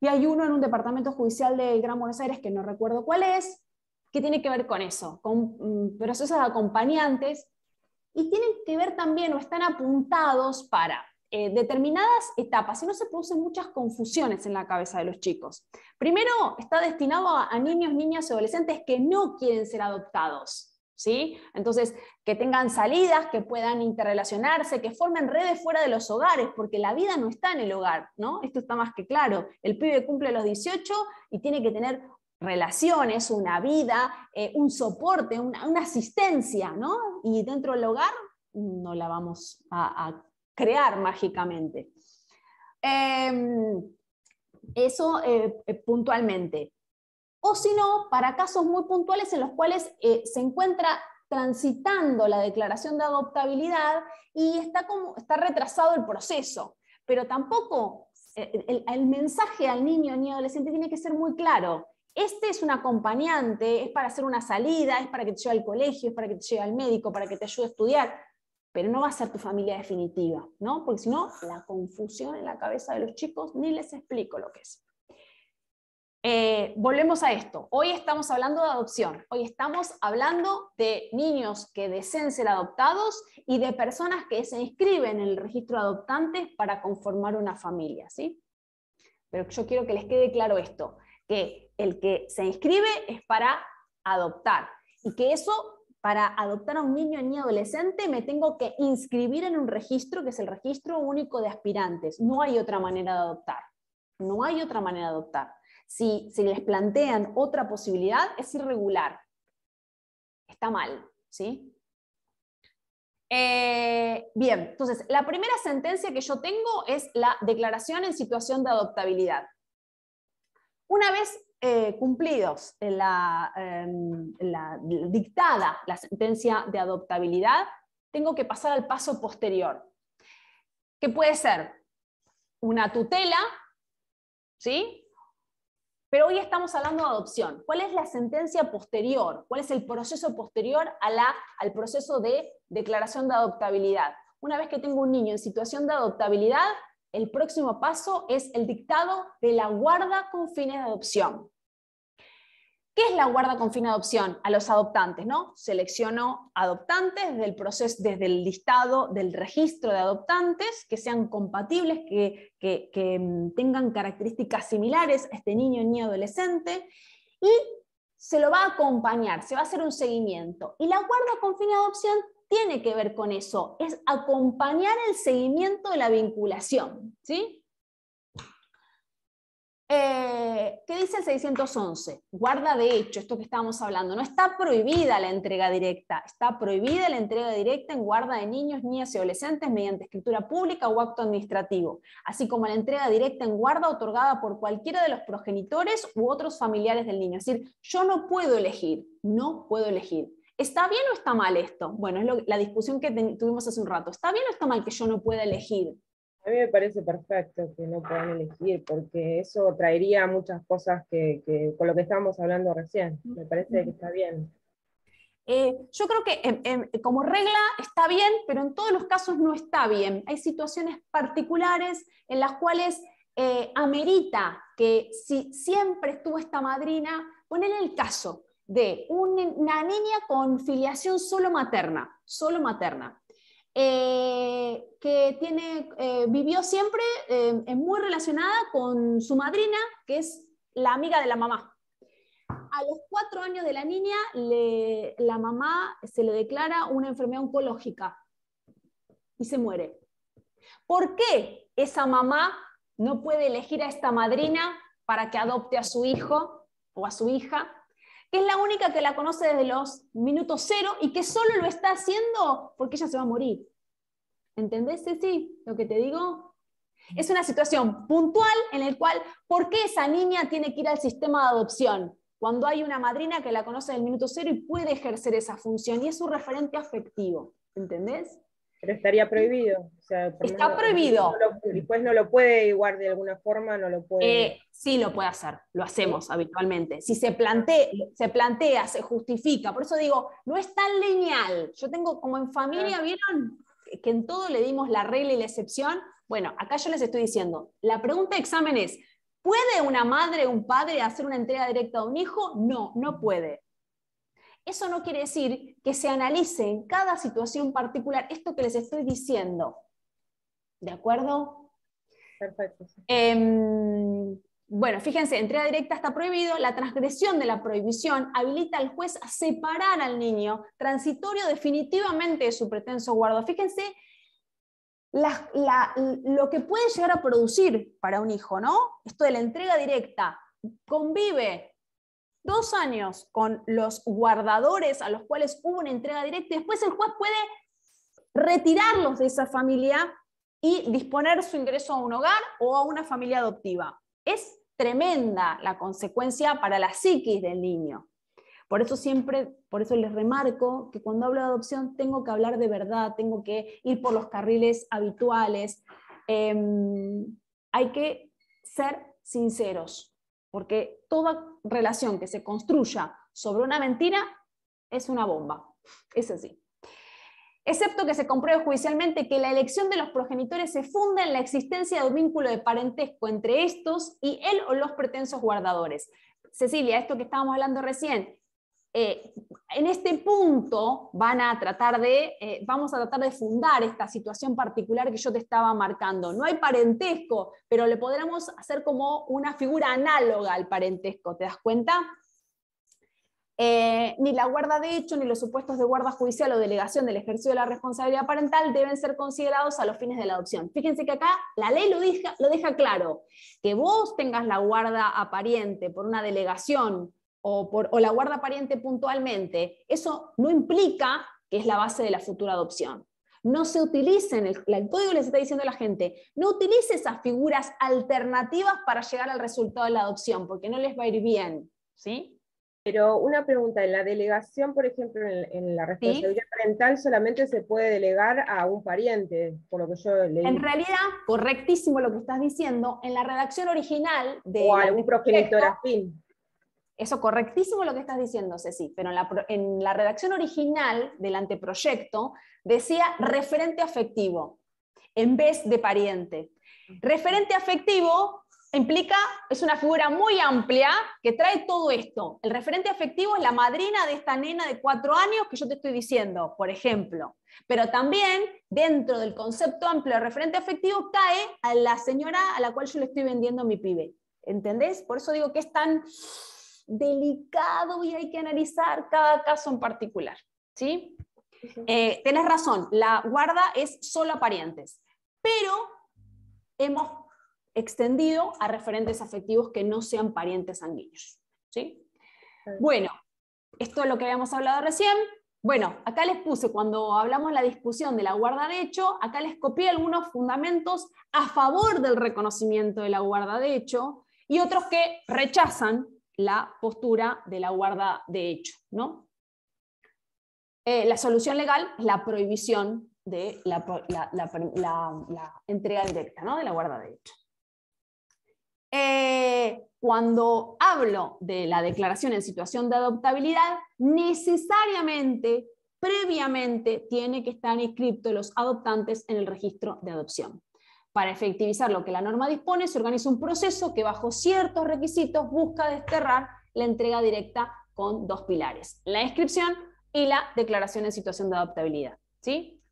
y hay uno en un departamento judicial de Gran Buenos Aires que no recuerdo cuál es, que tiene que ver con eso, con mm, procesos acompañantes, y tienen que ver también o están apuntados para eh, determinadas etapas, y no se producen muchas confusiones en la cabeza de los chicos. Primero, está destinado a niños, niñas y adolescentes que no quieren ser adoptados. Entonces, que tengan salidas, que puedan interrelacionarse, que formen redes fuera de los hogares, porque la vida no está en el hogar, ¿no? Esto está más que claro. El pibe cumple los 18 y tiene que tener relaciones, una vida, eh, un soporte, una, asistencia, ¿no? Y dentro del hogar no la vamos a, crear mágicamente. Em, eso eh, eh, puntualmente o si no, para casos muy puntuales en los cuales eh, se encuentra transitando la declaración de adoptabilidad y está, como, está retrasado el proceso. Pero tampoco eh, el, mensaje al niño ni adolescente tiene que ser muy claro. Este es un acompañante, es para hacer una salida, es para que te lleve al colegio, es para que te lleve al médico, para que te ayude a estudiar, pero no va a ser tu familia definitiva, ¿no? Porque si no, la confusión en la cabeza de los chicos ni les explico lo que es. Eh, volvemos a esto. Hoy estamos hablando de adopción. Hoy estamos hablando de niños que deseen ser adoptados y de personas que se inscriben en el registro de adoptantes para conformar una familia. ¿sí? Pero yo quiero que les quede claro esto, que el que se inscribe es para adoptar y que eso para adoptar a un niño ni adolescente me tengo que inscribir en un registro que es el registro único de aspirantes. No hay otra manera de adoptar. No hay otra manera de adoptar si se les plantean otra posibilidad, es irregular. Está mal, ¿sí? Eh, bien, entonces, la primera sentencia que yo tengo es la declaración en situación de adoptabilidad. Una vez eh, cumplidos em, la, dictada la sentencia de adoptabilidad, tengo que pasar al paso posterior, que puede ser una tutela, ¿sí? Pero hoy estamos hablando de adopción. ¿Cuál es la sentencia posterior? ¿Cuál es el proceso posterior al proceso de declaración de adoptabilidad? Una vez que tengo un niño en situación de adoptabilidad, el próximo paso es el dictado de la guarda con fines de adopción. ¿Qué es la guarda con fin de adopción? A los adoptantes, ¿no? Selecciono adoptantes proceso, desde el listado del registro de adoptantes que sean compatibles, que, mm, tengan características similares a este niño, niña, adolescente, y se lo va a acompañar, se va a hacer un seguimiento. Y la guarda con fin de adopción tiene que ver con eso, es acompañar el seguimiento de la vinculación, ¿sí? Eh, ¿Qué dice el 611? Guarda de hecho esto que estábamos hablando. No está prohibida la entrega directa. Está prohibida la entrega directa en guarda de niños, niñas y adolescentes mediante escritura pública o acto administrativo, así como la entrega directa en guarda otorgada por cualquiera de los progenitores u otros familiares del niño. Es decir, yo no puedo elegir, no puedo elegir. ¿Está bien o está mal esto? Bueno, es la discusión que tuvimos hace un rato. ¿Está bien o está mal que yo no pueda elegir? A mí me parece perfecto que no puedan elegir, porque eso traería muchas cosas que, con lo que estábamos hablando recién. Me parece que está bien. Eh, yo creo que em, em, como regla está bien, pero en todos los casos no está bien. Hay situaciones particulares en las cuales eh, amerita que si siempre estuvo esta madrina, poner el caso de una niña con filiación solo materna, solo materna, eh, que tiene, eh, vivió siempre eh, es muy relacionada con su madrina, que es la amiga de la mamá. A los cuatro años de la niña, la mamá se le declara una enfermedad oncológica y se muere. ¿Por qué esa mamá no puede elegir a esta madrina para que adopte a su hijo o a su hija que es la única que la conoce desde los minutos cero y que solo lo está haciendo porque ella se va a morir. ¿Entendés, sí, Lo que te digo. Es una situación puntual en la cual, ¿por qué esa niña tiene que ir al sistema de adopción? Cuando hay una madrina que la conoce del minuto cero y puede ejercer esa función y es su referente afectivo. ¿Entendés? Pero estaría prohibido. Está prohibido. Y pues no lo puede igual de alguna forma, no lo puede. Eh, sí, lo puede hacer, lo hacemos habitualmente. Si se plantea, se plantea, se justifica. Por eso digo, no es tan lineal. Yo tengo, como en familia, ah. ¿vieron? Que en todo le dimos la regla y la excepción. Bueno, acá yo les estoy diciendo, la pregunta de examen es, ¿puede una madre, un padre hacer una entrega directa a un hijo? No, no puede. Eso no quiere decir que se analice en cada situación particular esto que les estoy diciendo. ¿De acuerdo? Perfecto. Em, bueno, fíjense, entrega directa está prohibido. La transgresión de la prohibición habilita al juez a separar al niño transitorio definitivamente de su pretenso guardo. Fíjense lo que puede llegar a producir para un hijo, ¿no? Esto de la entrega directa convive dos años con los guardadores a los cuales hubo una entrega directa y después el juez puede retirarlos de esa familia y disponer su ingreso a un hogar o a una familia adoptiva. Es tremenda la consecuencia para la psiquis del niño. Por eso siempre, por eso les remarco que cuando hablo de adopción tengo que hablar de verdad, tengo que ir por los carriles habituales. Em, hay que ser sinceros porque toda relación que se construya sobre una mentira es una bomba. Es así. Excepto que se compruebe judicialmente que la elección de los progenitores se funda en la existencia de un vínculo de parentesco entre estos y él o los pretensos guardadores. Cecilia, esto que estábamos hablando recién, eh, en este punto van a tratar de, eh, vamos a tratar de fundar esta situación particular que yo te estaba marcando. No hay parentesco, pero le podríamos hacer como una figura análoga al parentesco, ¿te das cuenta? Eh, ni la guarda de hecho, ni los supuestos de guarda judicial o delegación del ejercicio de la responsabilidad parental deben ser considerados a los fines de la adopción. Fíjense que acá la ley lo deja, lo deja claro, que vos tengas la guarda a por una delegación o, la guarda pariente puntualmente, eso no implica que es la base de la futura adopción. No se utilicen, el, código les está diciendo a la gente, no utilice esas figuras alternativas para llegar al resultado de la adopción, porque no les va a ir bien. ¿sí? Pero una pregunta, en la delegación, por ejemplo, en, la responsabilidad parental solamente se puede delegar a un pariente, por lo que yo leí. En realidad, correctísimo lo que estás diciendo, en la redacción original de... O a algún progenitor afín. Eso correctísimo lo que estás diciendo, Ceci, pero en la, redacción original del anteproyecto decía referente afectivo en vez de pariente. Referente afectivo implica, es una figura muy amplia que trae todo esto. El referente afectivo es la madrina de esta nena de cuatro años que yo te estoy diciendo, por ejemplo. Pero también dentro del concepto amplio de referente afectivo cae a la señora a la cual yo le estoy vendiendo mi pibe. ¿Entendés? Por eso digo que es tan delicado y hay que analizar cada caso en particular. ¿sí? Eh, tenés razón, la guarda es solo a parientes, pero hemos extendido a referentes afectivos que no sean parientes sanguíneos. ¿sí? Bueno, esto es lo que habíamos hablado recién. Bueno, acá les puse, cuando hablamos la discusión de la guarda de hecho, acá les copié algunos fundamentos a favor del reconocimiento de la guarda de hecho y otros que rechazan la postura de la guarda de hecho. ¿no? Eh, la solución legal es la prohibición de la, entrega directa ¿no? de la guarda de hecho. Eh, cuando hablo de la declaración en situación de adoptabilidad, necesariamente, previamente, tiene que estar inscrito los adoptantes en el registro de adopción. Para efectivizar lo que la norma dispone, se organiza un proceso que bajo ciertos requisitos busca desterrar la entrega directa con dos pilares, la inscripción y la declaración en situación de adaptabilidad. ¿sí?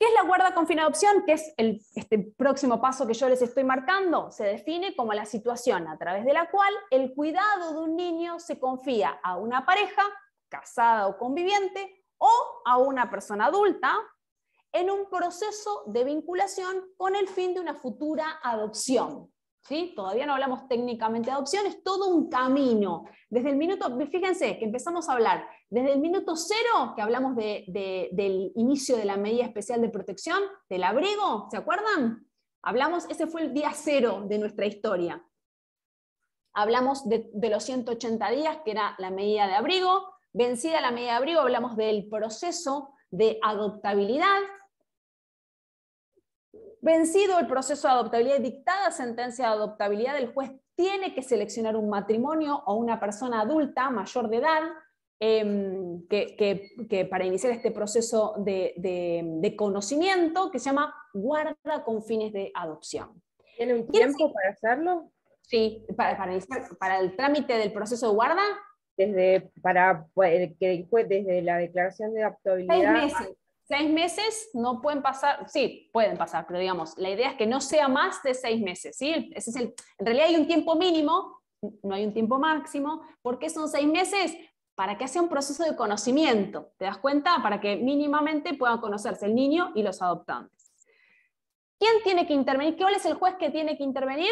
¿Qué es la guarda con fin adopción? Que es el, este próximo paso que yo les estoy marcando. Se define como la situación a través de la cual el cuidado de un niño se confía a una pareja, casada o conviviente, o a una persona adulta, en un proceso de vinculación con el fin de una futura adopción. ¿Sí? Todavía no hablamos técnicamente de adopción, es todo un camino. Desde el minuto, fíjense que empezamos a hablar, desde el minuto cero que hablamos del inicio de la medida especial de protección, del abrigo, ¿se acuerdan? Hablamos, ese fue el día cero de nuestra historia. Hablamos de, de los 180 días, que era la medida de abrigo. Vencida la medida de abrigo, hablamos del proceso de adoptabilidad. Vencido el proceso de adoptabilidad y dictada sentencia de adoptabilidad, el juez tiene que seleccionar un matrimonio o una persona adulta mayor de edad em, que, para iniciar este proceso de, conocimiento que se llama guarda con fines de adopción. ¿Tiene un tiempo para hacerlo? Sí, para, para, iniciar, para el trámite del proceso de guarda, desde, para, eh, que desde la declaración de adaptabilidad. Seis meses. Seis meses no pueden pasar, sí, pueden pasar, pero digamos, la idea es que no sea más de seis meses, ¿sí? Ese es el, en realidad hay un tiempo mínimo, no hay un tiempo máximo. ¿Por qué son seis meses? Para que sea un proceso de conocimiento, ¿te das cuenta? Para que mínimamente puedan conocerse el niño y los adoptantes. ¿Quién tiene que intervenir? ¿Cuál es el juez que tiene que intervenir?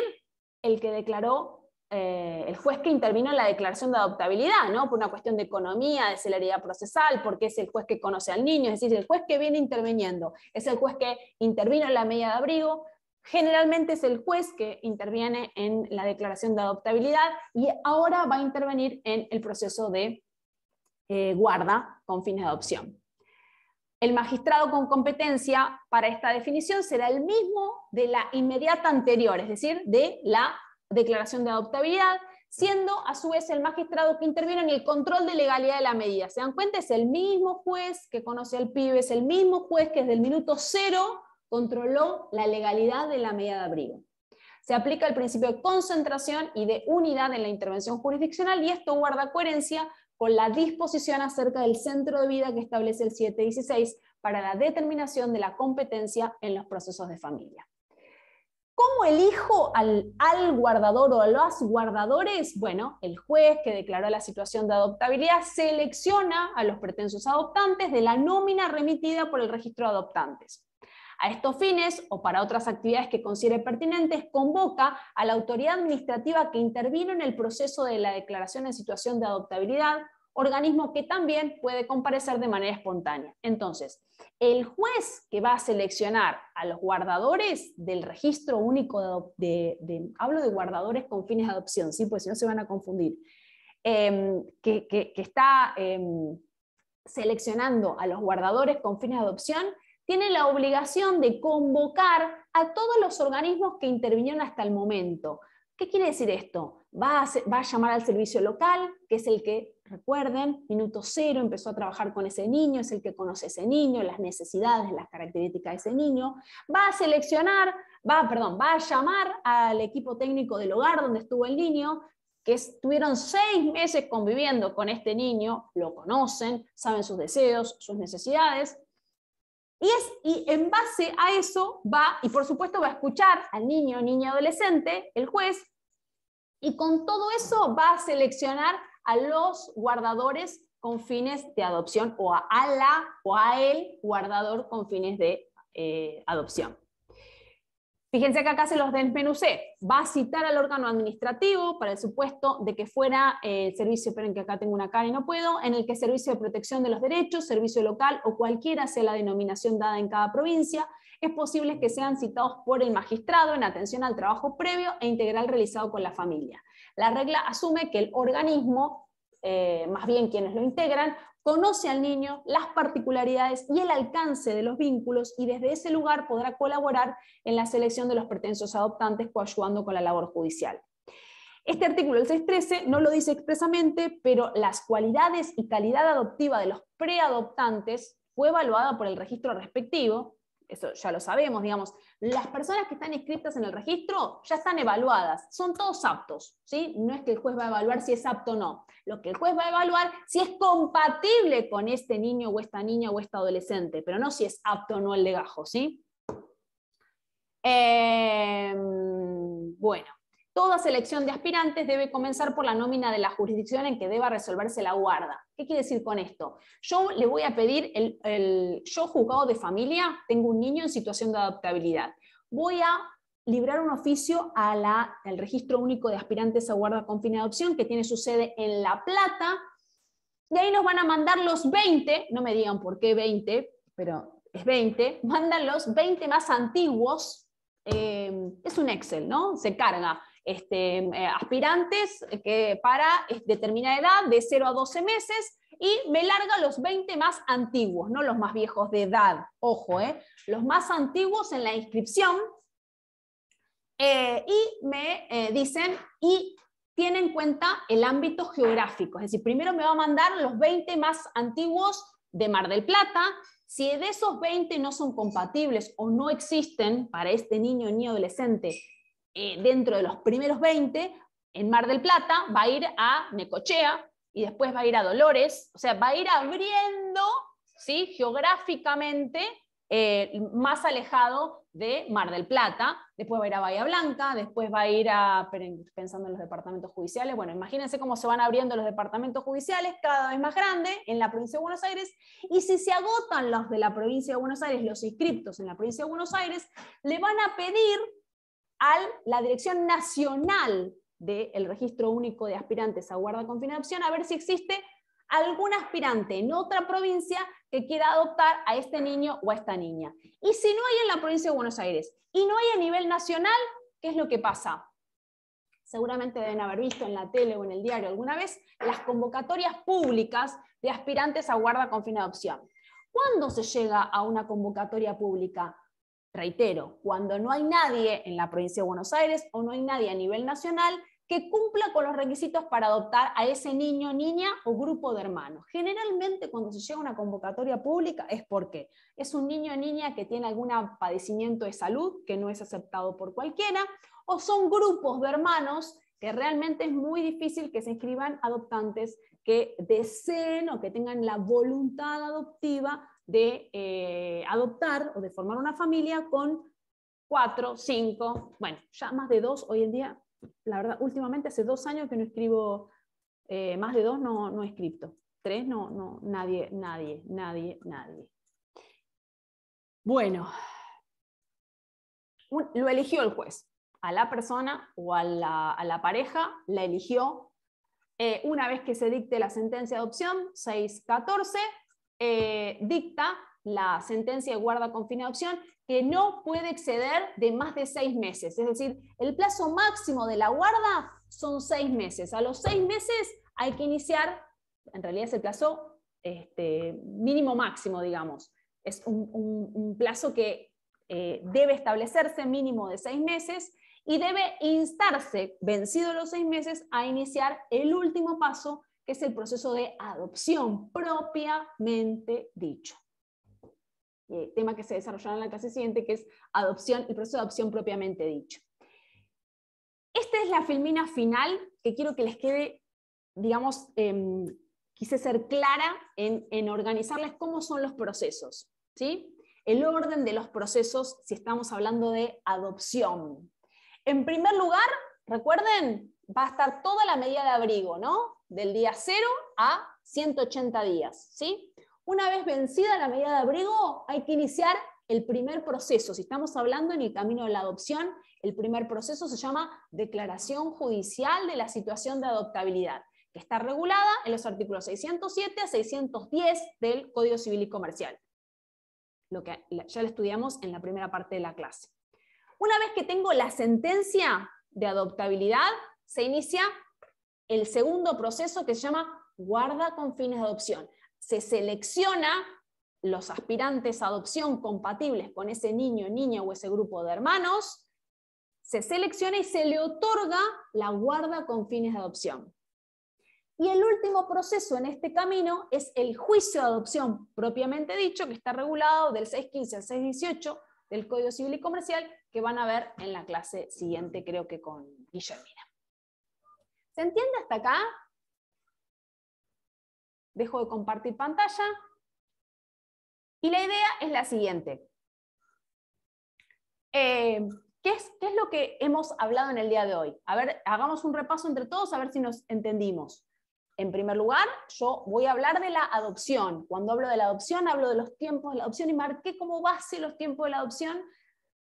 El que declaró eh, el juez que intervino en la declaración de adoptabilidad, ¿no? Por una cuestión de economía, de celeridad procesal, porque es el juez que conoce al niño, es decir, el juez que viene interviniendo, es el juez que intervino en la medida de abrigo, generalmente es el juez que interviene en la declaración de adoptabilidad y ahora va a intervenir en el proceso de eh, guarda con fines de adopción. El magistrado con competencia para esta definición será el mismo de la inmediata anterior, es decir, de la declaración de adoptabilidad, siendo a su vez el magistrado que interviene en el control de legalidad de la medida. ¿Se dan cuenta? Es el mismo juez que conoce al pibe, es el mismo juez que desde el minuto cero controló la legalidad de la medida de abrigo. Se aplica el principio de concentración y de unidad en la intervención jurisdiccional y esto guarda coherencia con la disposición acerca del centro de vida que establece el 716 para la determinación de la competencia en los procesos de familia. ¿Cómo elijo al, al guardador o a los guardadores? Bueno, el juez que declaró la situación de adoptabilidad selecciona a los pretensos adoptantes de la nómina remitida por el registro de adoptantes. A estos fines o para otras actividades que considere pertinentes, convoca a la autoridad administrativa que intervino en el proceso de la declaración en situación de adoptabilidad organismo que también puede comparecer de manera espontánea. Entonces, el juez que va a seleccionar a los guardadores del registro único de, hablo de guardadores con fines de adopción, ¿sí? pues si no se van a confundir, em, que, está em, seleccionando a los guardadores con fines de adopción, tiene la obligación de convocar a todos los organismos que intervinieron hasta el momento. ¿Qué quiere decir esto? va a llamar al servicio local, que es el que recuerden, minuto cero empezó a trabajar con ese niño, es el que conoce ese niño, las necesidades, las características de ese niño, va a seleccionar, va, perdón, va a llamar al equipo técnico del hogar donde estuvo el niño, que estuvieron seis meses conviviendo con este niño, lo conocen, saben sus deseos, sus necesidades, y, es, y en base a eso va, y por supuesto va a escuchar al niño, niña adolescente, el juez, y con todo eso va a seleccionar a los guardadores con fines de adopción o a, la o a el guardador con fines de eh, adopción. Fíjense que acá se los desmenucé. Va a citar al órgano administrativo para el supuesto de que fuera eh, el servicio, esperen que acá tengo una cara y no puedo, en el que servicio de protección de los derechos, servicio local o cualquiera sea la denominación dada en cada provincia, es posible que sean citados por el magistrado en atención al trabajo previo e integral realizado con la familia. La regla asume que el organismo, eh, más bien quienes lo integran, conoce al niño, las particularidades y el alcance de los vínculos y desde ese lugar podrá colaborar en la selección de los pretensos adoptantes coayudando con la labor judicial. Este artículo, el 613, no lo dice expresamente, pero las cualidades y calidad adoptiva de los preadoptantes fue evaluada por el registro respectivo, eso ya lo sabemos, digamos, las personas que están inscritas en el registro ya están evaluadas, son todos aptos, ¿sí? No es que el juez va a evaluar si es apto o no. Lo que el juez va a evaluar si es compatible con este niño o esta niña o esta adolescente, pero no si es apto o no el legajo, ¿sí? Em, bueno, Toda selección de aspirantes debe comenzar por la nómina de la jurisdicción en que deba resolverse la guarda. ¿Qué quiere decir con esto? Yo le voy a pedir, el, yo juzgado de familia, tengo un niño en situación de adaptabilidad. Voy a librar un oficio al Registro Único de Aspirantes a Guarda con Fin de Adopción, que tiene su sede en La Plata. Y ahí nos van a mandar los 20, no me digan por qué 20, pero es 20, mandan los 20 más antiguos. Eh, es un Excel, ¿no? Se carga este, eh, aspirantes que para eh, determinada edad, de 0 a 12 meses, y me larga los 20 más antiguos, no los más viejos de edad, ojo, eh, los más antiguos en la inscripción, y me dicen, y tiene en cuenta el ámbito geográfico, es decir, primero me va a mandar los 20 más antiguos de Mar del Plata, si de esos 20 no son compatibles o no existen para este niño ni adolescente eh, dentro de los primeros 20, en Mar del Plata, va a ir a Necochea y después va a ir a Dolores, o sea, va a ir abriendo ¿sí? geográficamente eh, más alejado de Mar del Plata, después va a ir a Bahía Blanca, después va a ir a, pensando en los departamentos judiciales, bueno, imagínense cómo se van abriendo los departamentos judiciales cada vez más grande en la provincia de Buenos Aires, y si se agotan los de la provincia de Buenos Aires, los inscriptos en la provincia de Buenos Aires, le van a pedir a la Dirección Nacional del Registro Único de Aspirantes a Guarda con Fin de Adopción a ver si existe algún aspirante en otra provincia que quiera adoptar a este niño o a esta niña. Y si no hay en la provincia de Buenos Aires y no hay a nivel nacional, ¿qué es lo que pasa? Seguramente deben haber visto en la tele o en el diario alguna vez las convocatorias públicas de aspirantes a guarda con fin de adopción. ¿Cuándo se llega a una convocatoria pública? reitero, cuando no hay nadie en la provincia de Buenos Aires o no hay nadie a nivel nacional que cumpla con los requisitos para adoptar a ese niño, niña o grupo de hermanos. Generalmente cuando se llega a una convocatoria pública es porque es un niño o niña que tiene algún padecimiento de salud que no es aceptado por cualquiera, o son grupos de hermanos que realmente es muy difícil que se inscriban adoptantes que deseen o que tengan la voluntad adoptiva de eh, adoptar o de formar una familia con cuatro, cinco, bueno, ya más de dos hoy en día, la verdad, últimamente hace dos años que no escribo, eh, más de dos no, no he escrito, tres no, no, nadie, nadie, nadie, nadie. Bueno, lo eligió el juez, a la persona o a la, pareja, la eligió. Eh, una vez que se dicte la sentencia de adopción, 614, eh, dicta la sentencia de guarda con fin de que no puede exceder de más de seis meses. Es decir, el plazo máximo de la guarda son seis meses. A los seis meses hay que iniciar, en realidad es el plazo este, mínimo máximo, digamos. Es un, plazo que eh, debe establecerse mínimo de seis meses y debe instarse, vencido los seis meses, a iniciar el último paso, que es el proceso de adopción propiamente dicho. Eh, tema que se desarrollará en la clase siguiente, que es adopción, el proceso de adopción propiamente dicho. Esta es la filmina final que quiero que les quede, digamos, em, quise ser clara en, organizarles cómo son los procesos, ¿sí? El orden de los procesos si estamos hablando de adopción. En primer lugar, recuerden, va a estar toda la medida de abrigo, ¿no? del día 0 a 180 días. ¿sí? Una vez vencida la medida de abrigo, hay que iniciar el primer proceso. Si estamos hablando en el camino de la adopción, el primer proceso se llama declaración judicial de la situación de adoptabilidad, que está regulada en los artículos 607 a 610 del Código Civil y Comercial, lo que ya lo estudiamos en la primera parte de la clase. Una vez que tengo la sentencia de adoptabilidad, se inicia el segundo proceso que se llama guarda con fines de adopción. Se selecciona los aspirantes a adopción compatibles con ese niño, niña o ese grupo de hermanos, se selecciona y se le otorga la guarda con fines de adopción. Y el último proceso en este camino es el juicio de adopción propiamente dicho, que está regulado del 615 al 618 del Código Civil y Comercial, que van a ver en la clase siguiente, creo que con Guillermina. ¿Se entiende hasta acá? Dejo de compartir pantalla. Y la idea es la siguiente. Eh, ¿qué, es, lo que hemos hablado en el día de hoy? A ver, hagamos un repaso entre todos a ver si nos entendimos. En primer lugar, yo voy a hablar de la adopción. Cuando hablo de la adopción, hablo de los tiempos de la adopción y marqué como base los tiempos de la adopción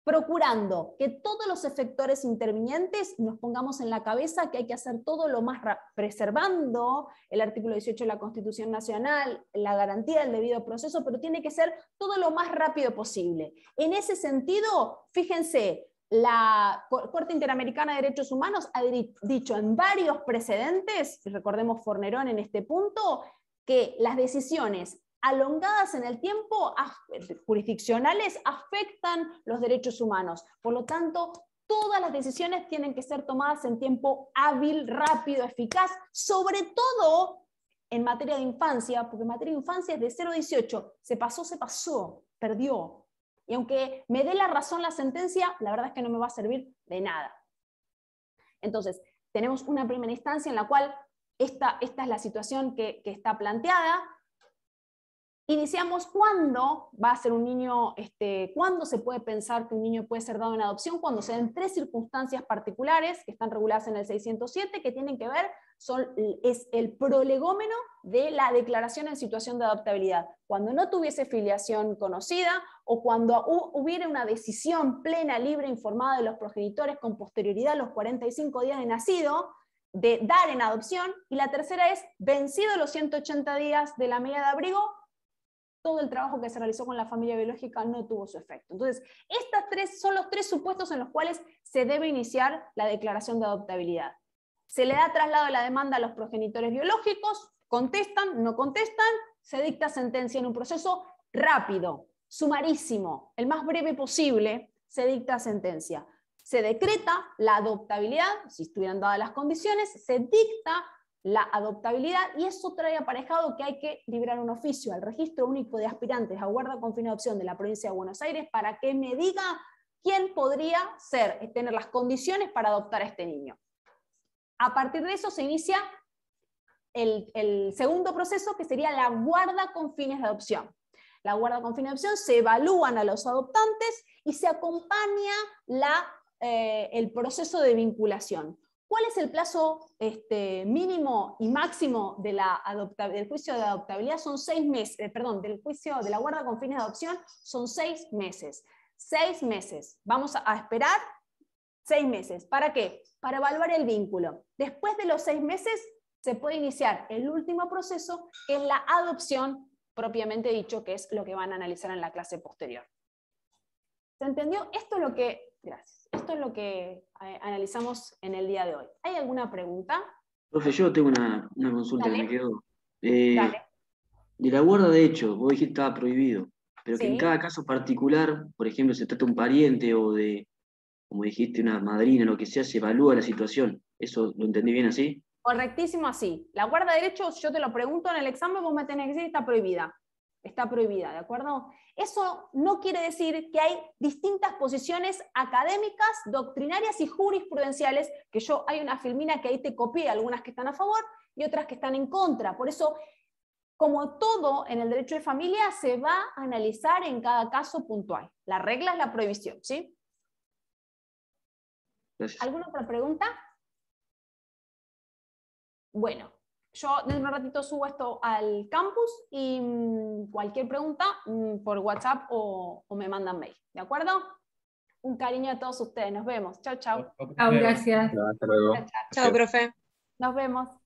procurando que todos los efectores intervinientes nos pongamos en la cabeza que hay que hacer todo lo más preservando el artículo 18 de la Constitución Nacional, la garantía del debido proceso, pero tiene que ser todo lo más rápido posible. En ese sentido, fíjense, la Corte Interamericana de Derechos Humanos ha dicho en varios precedentes, recordemos Fornerón en este punto, que las decisiones alongadas en el tiempo jurisdiccionales afectan los derechos humanos. Por lo tanto, todas las decisiones tienen que ser tomadas en tiempo hábil, rápido, eficaz, sobre todo en materia de infancia, porque en materia de infancia es de 0 a 18, se pasó, se pasó, perdió. Y aunque me dé la razón la sentencia, la verdad es que no me va a servir de nada. Entonces, tenemos una primera instancia en la cual esta, es la situación que está planteada, Iniciamos cuándo va a ser un niño, este, cuándo se puede pensar que un niño puede ser dado en adopción, cuando se den tres circunstancias particulares que están reguladas en el 607 que tienen que ver, son, es el prolegómeno de la declaración en situación de adoptabilidad. Cuando no tuviese filiación conocida o cuando hubiera una decisión plena, libre, informada de los progenitores con posterioridad a los 45 días de nacido, de dar en adopción. Y la tercera es, vencido los 180 días de la medida de abrigo, todo el trabajo que se realizó con la familia biológica no tuvo su efecto. Entonces, estas tres son los tres supuestos en los cuales se debe iniciar la declaración de adoptabilidad. Se le da traslado de la demanda a los progenitores biológicos, contestan, no contestan, se dicta sentencia en un proceso rápido, sumarísimo, el más breve posible, se dicta sentencia. Se decreta la adoptabilidad, si estuvieran dadas las condiciones, se dicta la adoptabilidad y eso trae aparejado que hay que librar un oficio al Registro Único de Aspirantes a Guarda con Fines de Adopción de la provincia de Buenos Aires para que me diga quién podría ser, tener las condiciones para adoptar a este niño. A partir de eso se inicia el, segundo proceso que sería la guarda con fines de adopción. La guarda con fines de adopción se evalúan a los adoptantes y se acompaña eh, el proceso de vinculación. ¿Cuál es el plazo este, mínimo y máximo de la del juicio de adoptabilidad? Son seis meses, eh, perdón, del juicio de la guarda con fines de adopción son seis meses. Seis meses. Vamos a, a esperar seis meses. ¿Para qué? Para evaluar el vínculo. Después de los seis meses se puede iniciar el último proceso, que es la adopción propiamente dicho, que es lo que van a analizar en la clase posterior. ¿Se entendió? Esto es lo que... Gracias esto es lo que eh, analizamos en el día de hoy. ¿Hay alguna pregunta? Profe, yo tengo una, consulta que me quedó. Eh, de la guarda de hecho, vos dijiste que estaba prohibido, pero que en cada caso particular, por ejemplo, se trata de un pariente o de, como dijiste, una madrina, lo que sea, se evalúa la situación. ¿Eso lo entendí bien así? Correctísimo así. La guarda de hecho, yo te lo pregunto en el examen, vos me tenés que decir está prohibida está prohibida, ¿de acuerdo? Eso no quiere decir que hay distintas posiciones académicas, doctrinarias y jurisprudenciales, que yo hay una filmina que ahí te copia, algunas que están a favor y otras que están en contra. Por eso, como todo en el derecho de familia, se va a analizar en cada caso puntual. La regla es la prohibición, ¿sí? ¿Alguna otra pregunta? Bueno, yo dentro de un ratito subo esto al campus y mm, cualquier pregunta mm, por WhatsApp o, me mandan mail. ¿De acuerdo? Un cariño a todos ustedes. Nos vemos. Chao, chao. gracias. Chao, profe. Nos vemos.